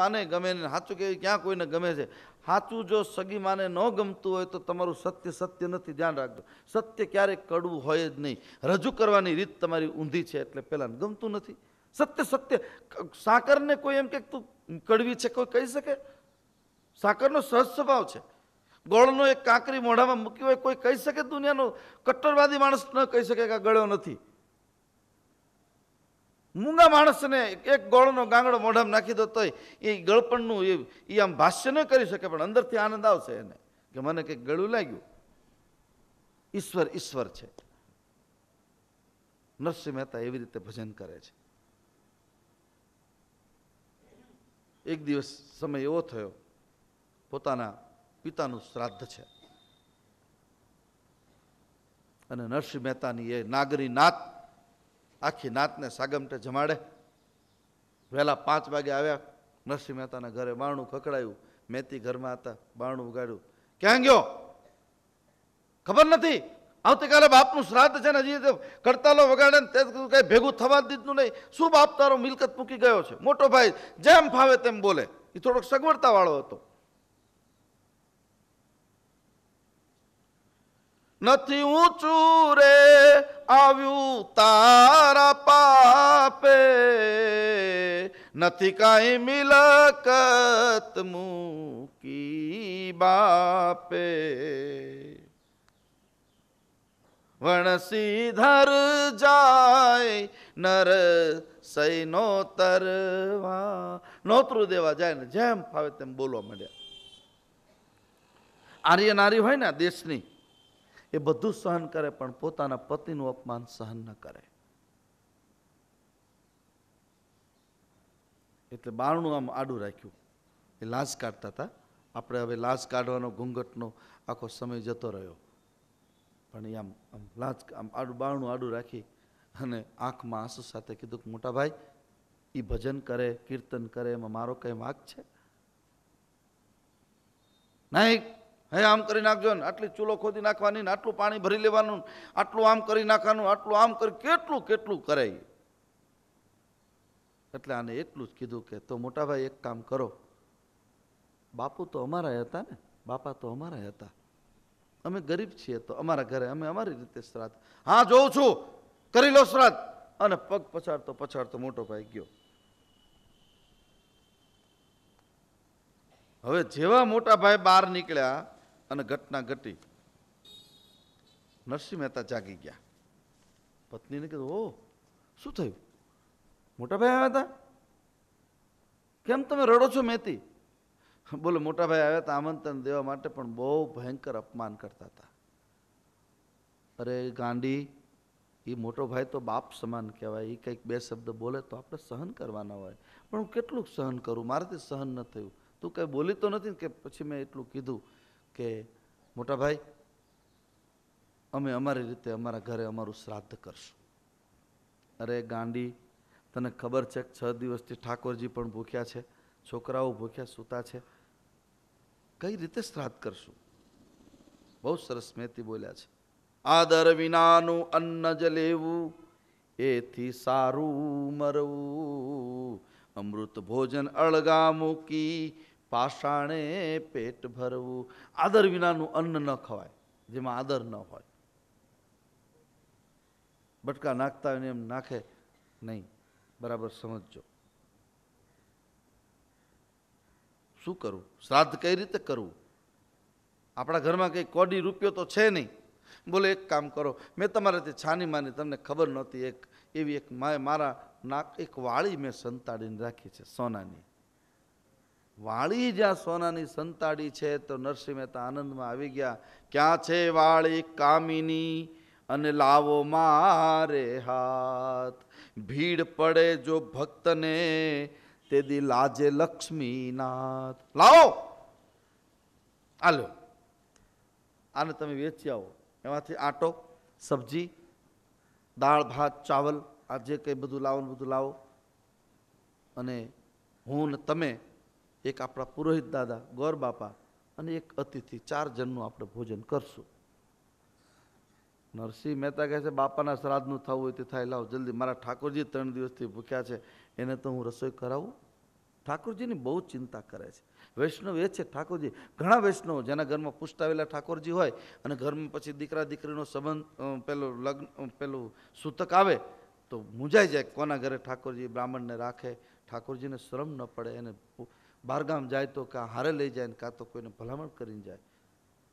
પાને ગમે ને સાચું કે ક્યાં કોઈને ગમે છે સાચું જો સગી માને ન ગમતું હોય તો તમારું સત્ય સત્ય નથી ધ્યાન રાખજો સત્ય ક્યારેય કડવું હોય જ નહીં રજૂ કરવાની રીત તમારી ઊંધી છે એટલે પહેલાં ગમતું નથી સત્ય સત્ય સાકરને કોઈ એમ કે તું કડવી છે કોઈ કહી શકે સાકરનો સહજ સ્વભાવ છે ગળનો એક કાંકરી મોઢામાં મૂકી હોય કોઈ કહી શકે દુનિયાનો કટ્ટરવાદી માણસ ન કહી શકે કે ગળ્યો નથી મૂંગા માણસને એક ગોળનો ગાંગડો મોઢામાં નાખી દો તોય એ ગળપણનું એ એ આમ ભાષ્ય ન કરી શકે પણ અંદરથી આનંદ આવશે એને કે મને કંઈક ગળું લાગ્યું ઈશ્વર ઈશ્વર છે નરસિંહ મહેતા એવી રીતે ભજન કરે છે એક દિવસ સમય એવો થયો પોતાના પિતાનું શ્રાદ્ધ છે અને નરસિંહ મહેતાની એ નાગરી નાથ આખી નાતને સાગમટે જમાડે વહેલા પાંચ વાગે આવ્યા નરસિંહ મહેતાના ઘરે બારણું ખકડાયું મેતી ઘરમાં હતા બારણું ઉગાડ્યું ક્યાં ગયો ખબર નથી આવતીકાલે બાપનું શ્રાદ્ધ છે ને હજી કડતાલો વગાડે ને તે કંઈ ભેગું થવા દીધું નહીં શું બાપ તારો મિલકત મૂકી ગયો છે મોટો ભાઈ જેમ ફાવે તેમ બોલે એ થોડોક સગવડતા વાળો હતો નથી ઊંચું રે આવ્યું તારા પાપે નથી કાંઈ મિલકત મૂકી બાપે વણસી ધર જાય નર સઈ નો તરવા નોતરું દેવા જાય ને જેમ ફાવે તેમ બોલવા માંડ્યા આર્ય નારી હોય ને દેશની એ બધું સહન કરે પણ પોતાના પતિનું અપમાન સહન ન કરે એટલે બારણું આમ આડું રાખ્યું એ લાશ કાઢતા હતા આપણે હવે લાશ કાઢવાનો ઘૂંઘટનો આખો સમય જતો રહ્યો પણ એ આમ આમ લાશ આમ આડું બારણું આડું રાખી અને આંખમાં આંસુ સાથે કીધું કે મોટા ભાઈ એ ભજન કરે કીર્તન કરે એમાં મારો કંઈ વાંક છે નાયક હે આમ કરી નાખજો ને આટલી ચૂલો ખોદી નાખવાની ને આટલું પાણી ભરી લેવાનું આટલું આમ કરી નાખવાનું આટલું આમ કરી કેટલું કેટલું કરાય એટલે આને એટલું જ કીધું કે તો મોટાભાઈ એક કામ કરો બાપુ તો અમારા હતા ને બાપા તો અમારા હતા અમે ગરીબ છીએ તો અમારા ઘરે અમે અમારી રીતે શ્રાદ્ધ હા જોઉં છું કરી લો શ્રાદ્ધ અને પગ પછાડતો પછાડતો મોટો ભાઈ ગયો હવે જેવા મોટા ભાઈ બહાર નીકળ્યા અને ઘટના ઘટી નરસિંહ મહેતા જાગી ગયા પત્નીને કીધું ઓ શું થયું મોટાભાઈ આવ્યા હતા કેમ તમે રડો છો મહેતી બોલો મોટાભાઈ આવ્યા હતા આમંત્રણ દેવા માટે પણ બહુ ભયંકર અપમાન કરતા હતા અરે ગાંડી એ મોટો ભાઈ તો બાપ સમાન કહેવાય એ કંઈક બે શબ્દ બોલે તો આપણે સહન કરવાના હોય પણ હું કેટલું સહન કરું મારાથી સહન ન થયું તું કંઈ બોલી તો નથી કે પછી મેં એટલું કીધું કે મોટા ભાઈ અમે અમારી રીતે અમારા ઘરે અમારું શ્રાદ્ધ કરશું અરે ગાંડી તને ખબર છે છ દિવસથી ઠાકોરજી પણ ભૂખ્યા છે છોકરાઓ ભૂખ્યા સૂતા છે કઈ રીતે શ્રાદ્ધ કરશું બહુ સરસ મેથી બોલ્યા છે આદર વિનાનું અન્ન જ લેવું એથી સારું મરવું અમૃત ભોજન અળગા મૂકી પાષાણે પેટ ભરવું આદર વિનાનું અન્ન ન ખવાય જેમાં આદર ન હોય બટકા નાખતા હોય એમ નાખે નહીં બરાબર સમજજો શું કરવું શ્રાદ્ધ કઈ રીતે કરવું આપણા ઘરમાં કંઈ કોડી રૂપિયો તો છે નહીં બોલે એક કામ કરો મેં તમારે તમારાથી છાની માની તમને ખબર નહોતી એક એવી એક મારા નાક એક વાળી મેં સંતાડીને રાખી છે સોનાની વાળી જ્યાં સોનાની સંતાડી છે તો નરસિંહ મહેતા આનંદમાં આવી ગયા ક્યાં છે વાળી કામિની અને લાવો મારે હાથ ભીડ પડે જો ભક્તને તે તેદી લાજે લક્ષ્મીનાથ લાવો આલો આને તમે વેચી આવો એમાંથી આટો સબ્જી દાળ ભાત ચાવલ આ જે કંઈ બધું લાવો ને બધું લાવો અને હું ને તમે એક આપણા પુરોહિત દાદા ગોર બાપા અને એક અતિથિ ચાર જણનું આપણે ભોજન કરશું નરસિંહ મહેતા કહે છે બાપાના શ્રાદ્ધનું થવું હોય તે થાય લાવો જલ્દી મારા ઠાકોરજી ત્રણ દિવસથી ભૂખ્યા છે એને તો હું રસોઈ કરાવું ઠાકોરજીની બહુ ચિંતા કરે છે વૈષ્ણવ એ છે ઠાકોરજી ઘણા વૈષ્ણવ જેના ઘરમાં પુષ્ટાવેલા ઠાકોરજી હોય અને ઘરમાં પછી દીકરા દીકરીનો સંબંધ પેલું લગ્ન પેલું સૂતક આવે તો મૂંઝાઈ જાય કોના ઘરે ઠાકોરજી બ્રાહ્મણને રાખે ઠાકોરજીને શ્રમ ન પડે એને બહારગામ જાય તો ક્યાં હારે લઈ જાય ને કાં તો કોઈને ભલામણ કરીને જાય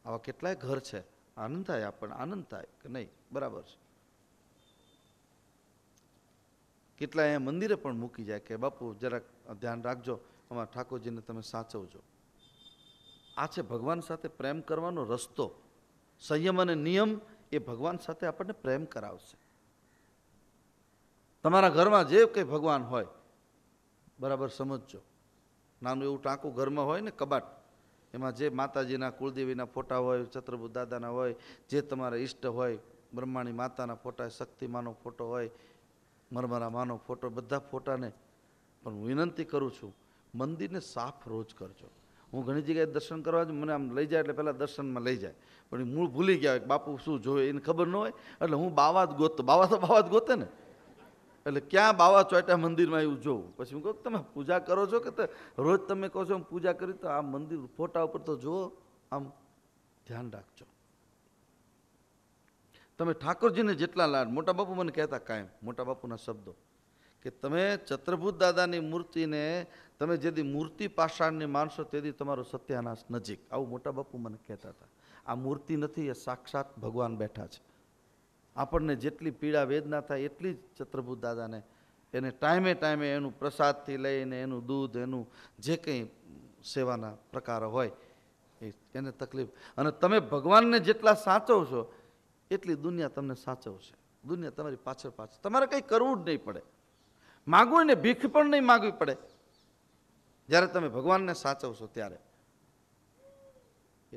આવા કેટલાય ઘર છે આનંદ થાય આપણને આનંદ થાય કે નહીં બરાબર છે કેટલાય મંદિરે પણ મૂકી જાય કે બાપુ જરાક ધ્યાન રાખજો અમારા ઠાકોરજીને તમે સાચવજો આ છે ભગવાન સાથે પ્રેમ કરવાનો રસ્તો સંયમ અને નિયમ એ ભગવાન સાથે આપણને પ્રેમ કરાવશે તમારા ઘરમાં જે કંઈ ભગવાન હોય બરાબર સમજજો નાનું એવું ટાંકું ઘરમાં હોય ને કબાટ એમાં જે માતાજીના કુળદેવીના ફોટા હોય છત્રભુ દાદાના હોય જે તમારા ઈષ્ટ હોય બ્રહ્માણી માતાના ફોટા શક્તિમાનો ફોટો હોય મરમરા માનો ફોટો બધા ફોટાને પણ હું વિનંતી કરું છું મંદિરને સાફ રોજ કરજો હું ઘણી જગ્યાએ દર્શન કરવા જ મને આમ લઈ જાય એટલે પહેલાં દર્શનમાં લઈ જાય પણ મૂળ ભૂલી ગયા હોય બાપુ શું જોવે એને ખબર ન હોય એટલે હું બાવા જ ગોતતો બાવા તો બાવા જ ગોતે ને એટલે ક્યાં બાવા ચોટા મંદિરમાં એવું જોવું પછી હું કહું તમે પૂજા કરો છો કે રોજ તમે કહો છો હું પૂજા કરી તો આ મંદિર ફોટા ઉપર તો જુઓ આમ ધ્યાન રાખજો તમે ઠાકોરજીને જેટલા લાડ મોટા બાપુ મને કહેતા કાયમ મોટા બાપુના શબ્દો કે તમે ચત્રભૂત દાદાની મૂર્તિને તમે જેથી મૂર્તિ પાષાણની માનશો તેથી તમારો સત્યાનાશ નજીક આવું મોટા બાપુ મને કહેતા હતા આ મૂર્તિ નથી એ સાક્ષાત ભગવાન બેઠા છે આપણને જેટલી પીડા વેદના થાય એટલી જ ચત્રભૂત દાદાને એને ટાઈમે ટાઈમે એનું પ્રસાદથી લઈને એનું દૂધ એનું જે કંઈ સેવાના પ્રકારો હોય એ એને તકલીફ અને તમે ભગવાનને જેટલા સાચવશો એટલી દુનિયા તમને સાચવશે દુનિયા તમારી પાછળ પાછળ તમારે કંઈ કરવું જ નહીં પડે માગવું ને ભીખ પણ નહીં માગવી પડે જ્યારે તમે ભગવાનને સાચવશો ત્યારે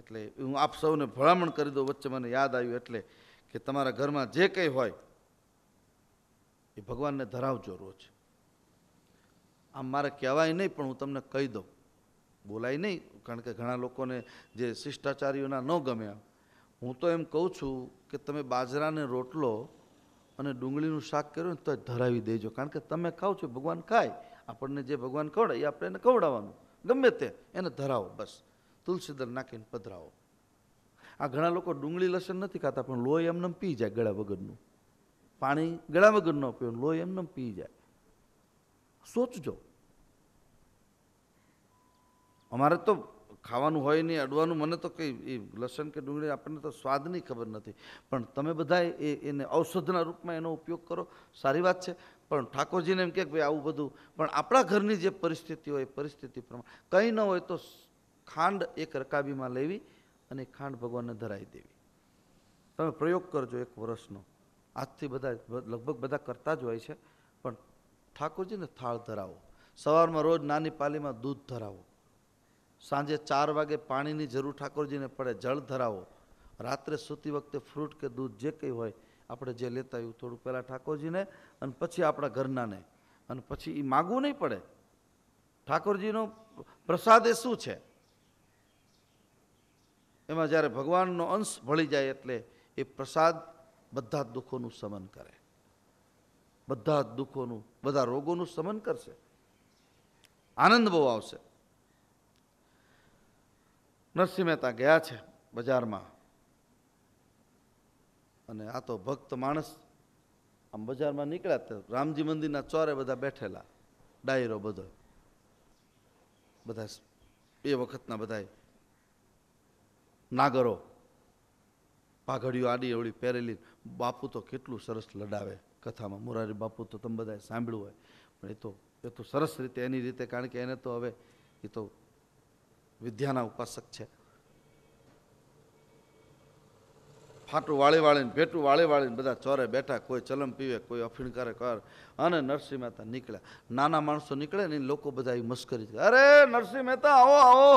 એટલે હું આપ સૌને ભલામણ કરી દઉં વચ્ચે મને યાદ આવ્યું એટલે કે તમારા ઘરમાં જે કંઈ હોય એ ભગવાનને ધરાવજો રોજ આમ મારે કહેવાય નહીં પણ હું તમને કહી દઉં બોલાય નહીં કારણ કે ઘણા લોકોને જે શિષ્ટાચારીઓના ન ગમ્યા હું તો એમ કહું છું કે તમે બાજરાને રોટલો અને ડુંગળીનું શાક કર્યું ને તો ધરાવી દેજો કારણ કે તમે ખાઓ છો ભગવાન ખાય આપણને જે ભગવાન ખવડાય એ આપણે એને ખવડાવવાનું ગમે તે એને ધરાવો બસ તુલસીદર નાખીને પધરાવો આ ઘણા લોકો ડુંગળી લસણ નથી ખાતા પણ લોહી એમને પી જાય ગળા વગરનું પાણી ગળા વગરનો ન પીવું લોહી એમને પી જાય સોચજો અમારે તો ખાવાનું હોય નહીં અડવાનું મને તો કંઈ એ લસણ કે ડુંગળી આપણને તો સ્વાદની ખબર નથી પણ તમે બધા એ એને ઔષધના રૂપમાં એનો ઉપયોગ કરો સારી વાત છે પણ ઠાકોરજીને એમ કે ભાઈ આવું બધું પણ આપણા ઘરની જે પરિસ્થિતિ હોય એ પરિસ્થિતિ પ્રમાણે કંઈ ન હોય તો ખાંડ એક રકાબીમાં લેવી અને ખાંડ ભગવાનને ધરાવી દેવી તમે પ્રયોગ કરજો એક વર્ષનો આજથી બધા લગભગ બધા કરતા જ હોય છે પણ ઠાકોરજીને થાળ ધરાવો સવારમાં રોજ નાની પાલીમાં દૂધ ધરાવો સાંજે ચાર વાગે પાણીની જરૂર ઠાકોરજીને પડે જળ ધરાવો રાત્રે સૂતી વખતે ફ્રૂટ કે દૂધ જે કંઈ હોય આપણે જે લેતા એવું થોડું પહેલાં ઠાકોરજીને અને પછી આપણા ઘરનાને અને પછી એ માગવું નહીં પડે ઠાકોરજીનો પ્રસાદ એ શું છે એમાં જ્યારે ભગવાનનો અંશ ભળી જાય એટલે એ પ્રસાદ બધા જ દુઃખોનું સમન કરે બધા દુઃખોનું બધા રોગોનું સમન કરશે આનંદ બહુ આવશે નરસિંહ મહેતા ગયા છે બજારમાં અને આ તો ભક્ત માણસ આમ બજારમાં નીકળ્યા તો રામજી મંદિરના ચોરે બધા બેઠેલા ડાયરો બધો બધા એ વખતના બધા નાગરો પાઘડીઓ આડી અવળી પહેરેલી બાપુ તો કેટલું સરસ લડાવે કથામાં મોરારી બાપુ તો તમે બધાએ સાંભળ્યું હોય પણ એ તો એ તો સરસ રીતે એની રીતે કારણ કે એને તો હવે એ તો વિદ્યાના ઉપાસક છે ફાટું વાળી વાળીને ભેટું વાળી વાળીને બધા ચોરે બેઠા કોઈ ચલમ પીવે કોઈ અફીણકારે કર અને નરસિંહ મહેતા નીકળ્યા નાના માણસો નીકળે ને લોકો બધા એ મસ્કરી અરે નરસિંહ મહેતા આવો આવો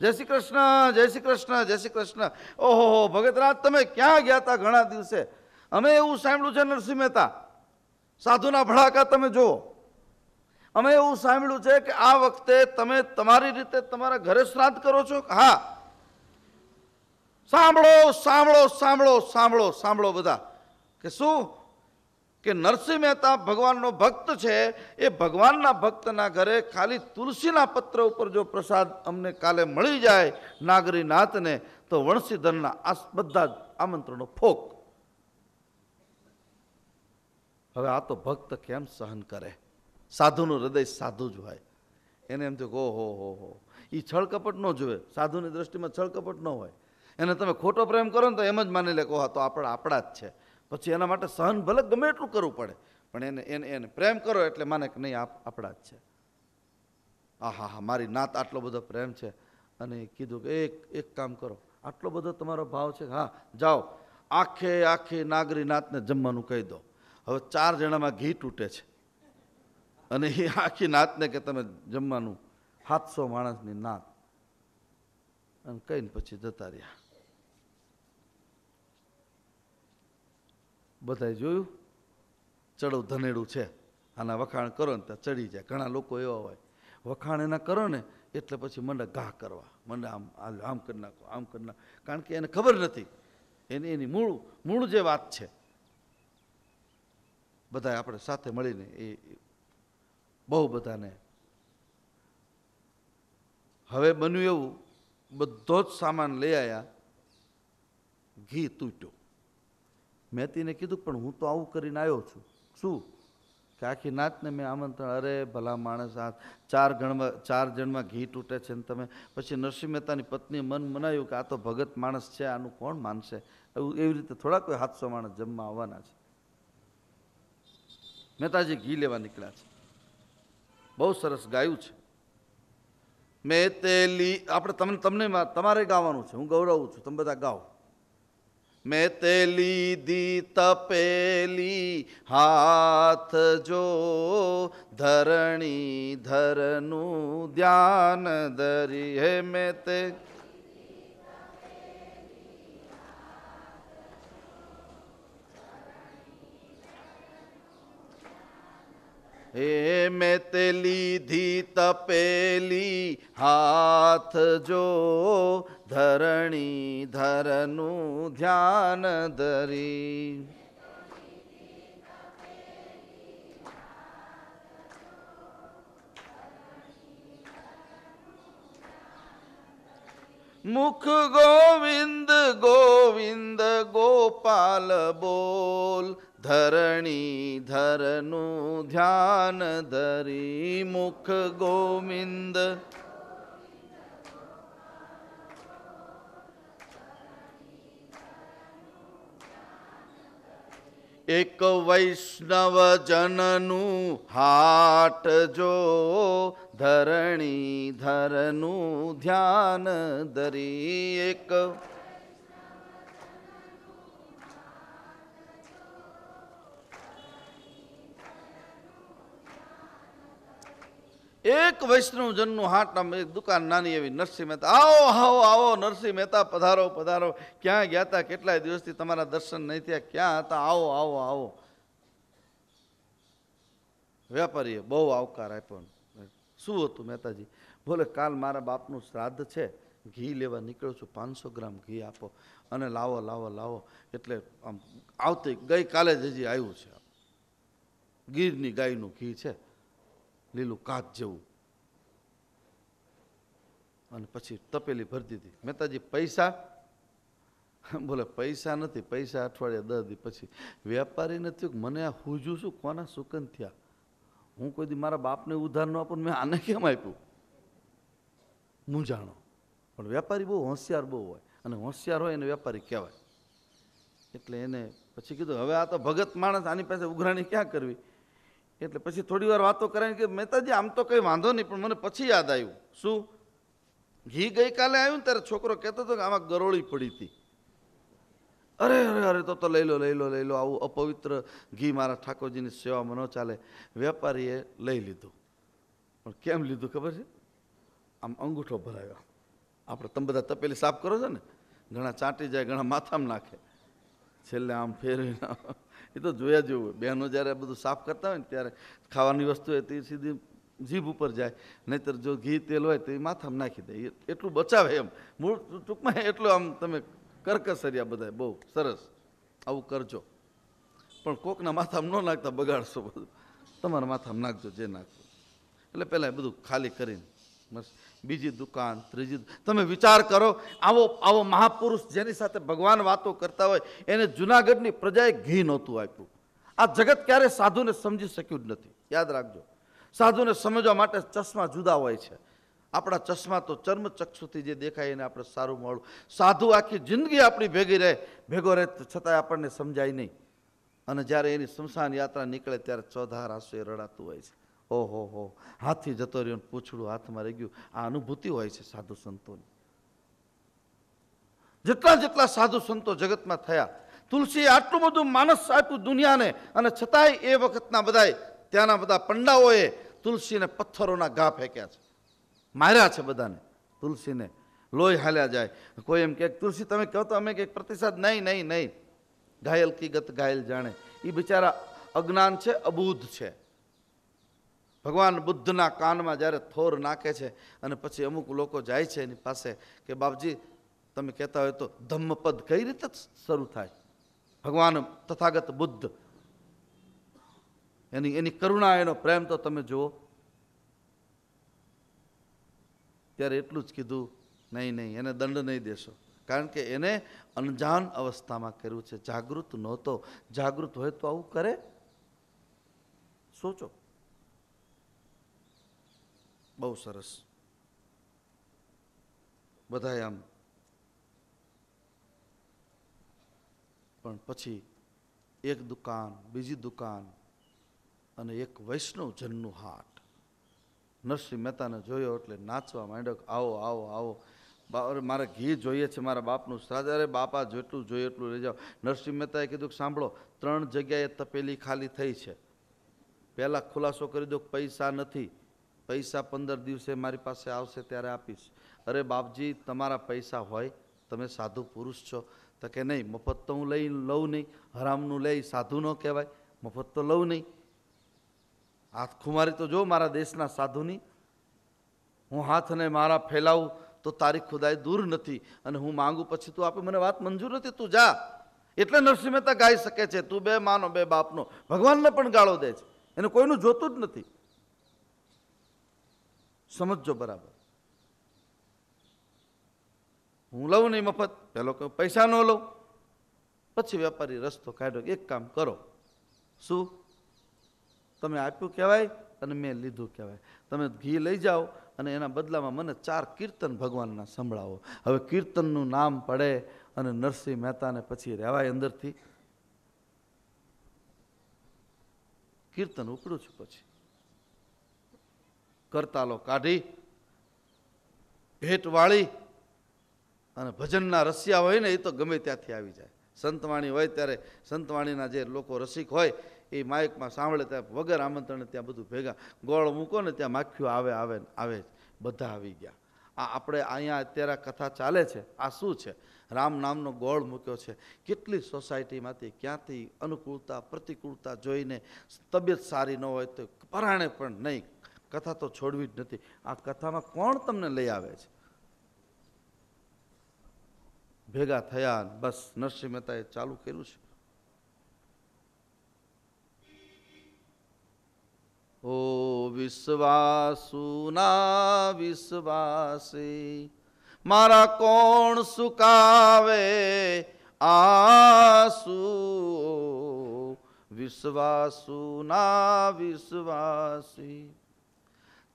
જય શ્રી કૃષ્ણ જય શ્રી કૃષ્ણ જય શ્રી કૃષ્ણ ઓહો હો ભગતરાજ તમે ક્યાં ગયા હતા ઘણા દિવસે અમે એવું સાંભળ્યું છે નરસિંહ મહેતા સાધુના ભડાકા તમે જુઓ અમે એવું સાંભળ્યું છે કે આ વખતે તમે તમારી રીતે તમારા ઘરે શ્રાદ્ધ કરો છો હા સાંભળો સાંભળો સાંભળો સાંભળો સાંભળો બધા કે શું કે નરસિંહ મહેતા ભગવાનનો ભક્ત છે એ ભગવાનના ભક્તના ઘરે ખાલી તુલસીના પત્ર ઉપર જો પ્રસાદ અમને કાલે મળી જાય નાગરીનાથને તો વણસીધરના આ બધા જ આમંત્રણો ફોક હવે આ તો ભક્ત કેમ સહન કરે સાધુનું હૃદય સાધુ જ હોય એને એમ થયું ઓહો હો હો એ છળકપટ ન જોવે સાધુની દ્રષ્ટિમાં છળકપટ ન હોય એને તમે ખોટો પ્રેમ કરો ને તો એમ જ માની લે કે હા તો આપણે આપણા જ છે પછી એના માટે સહન ભલે ગમે એટલું કરવું પડે પણ એને એને એને પ્રેમ કરો એટલે માને કે નહીં આપણા જ છે આ હા હા મારી નાત આટલો બધો પ્રેમ છે અને કીધું કે એક એક કામ કરો આટલો બધો તમારો ભાવ છે હા જાઓ આખે આખે નાગરી નાતને જમવાનું કહી દો હવે ચાર જણામાં ઘી તૂટે છે અને એ આખી નાતને કે તમે જમવાનું સાતસો માણસની નાત અને કહીને પછી જતા રહ્યા બધાએ જોયું ચડો ધનેડું છે આના વખાણ કરો ને ત્યાં ચડી જાય ઘણા લોકો એવા હોય વખાણ એના કરો ને એટલે પછી મને ઘા કરવા મને આમ આમ કરી નાખો આમ કરી નાખો કારણ કે એને ખબર નથી એની એની મૂળ મૂળ જે વાત છે બધા આપણે સાથે મળીને એ બહુ બધાને હવે બન્યું એવું બધો જ સામાન લઈ આવ્યા ઘી તૂટ્યો મેં તેને કીધું પણ હું તો આવું કરીને આવ્યો છું શું કે આખી નાતને મેં આમંત્રણ અરે ભલા માણસ આ ચાર ગણમાં ચાર જણમાં ઘી તૂટે છે ને તમે પછી નરસિંહ મહેતાની પત્ની મન મનાવ્યું કે આ તો ભગત માણસ છે આનું કોણ માનશે એવું એવી રીતે થોડા કોઈ હાથસો માણસ જમવા આવવાના છે મહેતાજી ઘી લેવા નીકળ્યા છે બહુ સરસ ગાયું છે મેં તેલી આપણે તમને તમને તમારે ગાવાનું છે હું ગૌરવું છું તમે બધા ગાઓ મેં તે લીધી તપેલી હાથ જો ધરણી ધરનું ધ્યાન ધરી હે મેં તે હે મેં તે લીધી તપેલી હાથ જો ધરણી ધરનું ધ્યાન ધરી મુખ ગોવિંદ ગોવિંદ ગોપાલ બોલ ધરણી ધરનું ધ્યાન ધરી મુખ ગોવિંદ एक वैष्णव जननु हाट जो धरणी धरनु ध्यान दरी एक એક વૈષ્ણવજનનું હાટ આમ એક દુકાન નાની એવી નરસિંહ મહેતા આવો આવો આવો નરસિંહ મહેતા પધારો પધારો ક્યાં ગયા હતા કેટલાય દિવસથી તમારા દર્શન નહીં થયા ક્યાં હતા આવો આવો આવો વેપારીએ બહુ આવકાર આપ્યો શું હતું મહેતાજી બોલે કાલ મારા બાપનું શ્રાદ્ધ છે ઘી લેવા નીકળ્યો છું પાંચસો ગ્રામ ઘી આપો અને લાવો લાવો લાવો એટલે આમ આવતી ગઈકાલે જ હજી આવ્યું છે ગીરની ગાયનું ઘી છે લીલું કાચ જેવું અને પછી તપેલી ભરી દીધી મહેતાજી પૈસા બોલે પૈસા નથી પૈસા અઠવાડિયા દસ દી પછી વેપારી નથી મને આ હુજું શું કોના સુકન થયા હું કોઈ દી મારા બાપને ઉધાર ન આપું મેં આને કેમ આપ્યું મૂંઝાણો પણ વેપારી બહુ હોશિયાર બહુ હોય અને હોશિયાર હોય એને વેપારી કહેવાય એટલે એને પછી કીધું હવે આ તો ભગત માણસ આની પાસે ઉઘરાણી ક્યાં કરવી એટલે પછી થોડી વાર વાતો કરાય કે મહેતાજી આમ તો કંઈ વાંધો નહીં પણ મને પછી યાદ આવ્યું શું ઘી ગઈકાલે આવ્યું ને ત્યારે છોકરો કહેતો હતો કે આમાં ગરોળી પડી હતી અરે અરે અરે તો તો લઈ લો લઈ લો લઈ લો આવું અપવિત્ર ઘી મારા ઠાકોરજીની સેવામાં ન ચાલે વેપારીએ લઈ લીધું પણ કેમ લીધું ખબર છે આમ અંગૂઠો ભરાયો આપણે તમે બધા તપેલી સાફ કરો છો ને ઘણા ચાંટી જાય ઘણા માથામાં નાખે છેલ્લે આમ ફેરવી એ તો જોયા જેવું બહેનો જ્યારે બધું સાફ કરતા હોય ને ત્યારે ખાવાની વસ્તુ હોય તે સીધી જીભ ઉપર જાય નહીતર જો ઘી તેલ હોય તો એ માથામાં નાખી દે એટલું બચાવે એમ મૂળ ટૂંકમાં એટલું આમ તમે કર્કસર્યા બધા બહુ સરસ આવું કરજો પણ કોકના માથામાં ન નાખતા બગાડશો બધું તમારા માથામાં નાખજો જે નાખજો એટલે પહેલાં બધું ખાલી કરીને બીજી દુકાન ત્રીજી તમે વિચાર કરો આવો આવો મહાપુરુષ જેની સાથે ભગવાન વાતો કરતા હોય એને જુનાગઢની પ્રજાએ ઘી નહોતું આપ્યું આ જગત ક્યારે સાધુને સમજી શક્યું જ નથી યાદ રાખજો સાધુને સમજવા માટે ચશ્મા જુદા હોય છે આપણા ચશ્મા તો ચર્મચક્ષુથી જે દેખાય એને આપણે સારું મળવું સાધુ આખી જિંદગી આપણી ભેગી રહે ભેગો રહે છતાંય આપણને સમજાય નહીં અને જ્યારે એની સ્મશાન યાત્રા નીકળે ત્યારે ચોધાર આંસુએ રડાતું હોય છે ઓહો હો હાથી જતો રહ્યો પૂછડું હાથમાં રહી ગયું આ અનુભૂતિ હોય છે સાધુ સંતોની જેટલા જેટલા સાધુ સંતો જગતમાં થયા તુલસીએ આટલું બધું માનસ આપ્યું દુનિયાને અને છતાંય એ વખતના બધાય ત્યાંના બધા પંડાઓએ તુલસીને પથ્થરોના ઘા ફેંક્યા છે માર્યા છે બધાને તુલસીને લોહી હાલ્યા જાય કોઈ એમ કે તુલસી તમે કહો તો અમે કંઈક પ્રતિસાદ નહીં નહીં નહીં ઘાયલ કી ગત ઘાયલ જાણે એ બિચારા અજ્ઞાન છે અબૂધ છે ભગવાન બુદ્ધના કાનમાં જ્યારે થોર નાખે છે અને પછી અમુક લોકો જાય છે એની પાસે કે બાપજી તમે કહેતા હોય તો ધમ્મપદ કઈ રીતે શરૂ થાય ભગવાન તથાગત બુદ્ધ એની એની કરુણા એનો પ્રેમ તો તમે જુઓ ત્યારે એટલું જ કીધું નહીં નહીં એને દંડ નહીં દેશો કારણ કે એને અનજાન અવસ્થામાં કર્યું છે જાગૃત નહોતો જાગૃત હોય તો આવું કરે સોચો બહુ સરસ બધાએ આમ પણ પછી એક દુકાન બીજી દુકાન અને એક વૈષ્ણવ વૈષ્ણવજનનું હાટ નરસિંહ મહેતાને જોયો એટલે નાચવા માંડ્યો આવો આવો આવો મારે ઘી જોઈએ છે મારા બાપનું શ્રાદ્ધ અરે બાપા જેટલું જોઈએ એટલું લઈ જાઓ નરસિંહ મહેતાએ કીધું કે સાંભળો ત્રણ જગ્યાએ તપેલી ખાલી થઈ છે પહેલાં ખુલાસો કરી દો પૈસા નથી પૈસા પંદર દિવસે મારી પાસે આવશે ત્યારે આપીશ અરે બાપજી તમારા પૈસા હોય તમે સાધુ પુરુષ છો તો કે નહીં મફત તો હું લઈ લઉં નહીં હરામનું લઈ સાધુ ન કહેવાય મફત તો લઉં નહીં હાથ ખુમારી તો જો મારા દેશના સાધુની હું હાથને મારા ફેલાવું તો તારી ખુદાઈ દૂર નથી અને હું માંગુ પછી તું આપે મને વાત મંજૂર નથી તું જા એટલે નરસિંહ મહેતા ગાઈ શકે છે તું બે માનો બે બાપનો ભગવાનને પણ ગાળો દે છે એને કોઈનું જોતું જ નથી સમજો બરાબર હું લઉં નહીં મફત પેલો કહ્યું પૈસા ન લઉં પછી વેપારી રસ્તો કાઢ્યો એક કામ કરો શું તમે આપ્યું કહેવાય અને મેં લીધું કહેવાય તમે ઘી લઈ જાઓ અને એના બદલામાં મને ચાર કીર્તન ભગવાનના સંભળાવો હવે કીર્તનનું નામ પડે અને નરસિંહ મહેતાને પછી રહેવાય અંદરથી કીર્તન ઉપડું છું પછી કરતાલો કાઢી ભેટ વાળી અને ભજનના રસિયા હોય ને એ તો ગમે ત્યાંથી આવી જાય સંતવાણી હોય ત્યારે સંતવાણીના જે લોકો રસિક હોય એ માયકમાં સાંભળે ત્યાં વગર આમંત્રણ ત્યાં બધું ભેગા ગોળ મૂકો ને ત્યાં માખ્યું આવે આવે આવે બધા આવી ગયા આ આપણે અહીંયા અત્યારે કથા ચાલે છે આ શું છે રામ નામનો ગોળ મૂક્યો છે કેટલી સોસાયટીમાંથી ક્યાંથી અનુકૂળતા પ્રતિકૂળતા જોઈને તબિયત સારી ન હોય તો પરાણે પણ નહીં કથા તો છોડવી જ નથી આ કથામાં કોણ તમને લઈ આવે છે ભેગા થયા બસ નરસિંહ મહેતાએ ચાલુ કર્યું છે ઓ વિશ્વાસુના વિશ્વાસે મારા કોણ સુકાવે આસુ વિશ્વાસુના વિશ્વાસી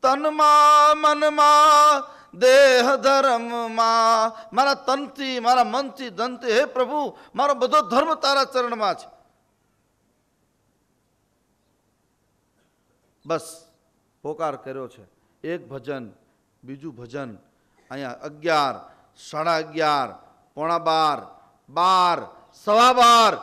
તનમાં મનમાં દેહ ધર્મમાં મારા તનથી મારા મનથી ધનથી હે પ્રભુ મારો બધો ધર્મ તારા ચરણમાં છે બસ પોકાર કર્યો છે એક ભજન બીજું ભજન અહીંયા અગિયાર સાડા અગિયાર પોણા બાર બાર સવા બાર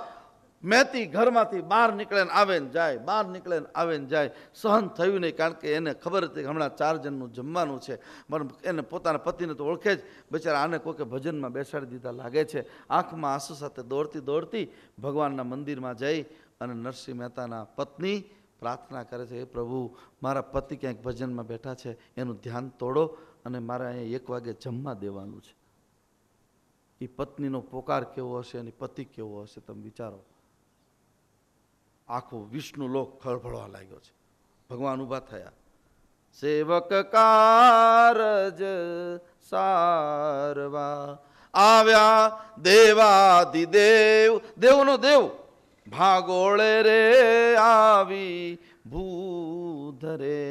મહેતી ઘરમાંથી બહાર નીકળે ને આવે ને જાય બહાર નીકળે ને આવે ને જાય સહન થયું નહીં કારણ કે એને ખબર હતી કે હમણાં ચાર જણનું જમવાનું છે પણ એને પોતાના પતિને તો ઓળખે જ બિચારા આને કોકે ભજનમાં બેસાડી દીધા લાગે છે આંખમાં આંસુ સાથે દોડતી દોડતી ભગવાનના મંદિરમાં જઈ અને નરસિંહ મહેતાના પત્ની પ્રાર્થના કરે છે હે પ્રભુ મારા પતિ ક્યાંક ભજનમાં બેઠા છે એનું ધ્યાન તોડો અને મારે અહીંયા એક વાગે જમવા દેવાનું છે એ પત્નીનો પોકાર કેવો હશે એની પતિ કેવો હશે તમે વિચારો આખો વિષ્ણુ લોક ખળભળવા લાગ્યો છે ભગવાન ઉભા થયા સેવક કારજ સારવા આવ્યા દેવાદિ દેવ દેવનો દેવ ભાગોળે રે આવી ભૂધરે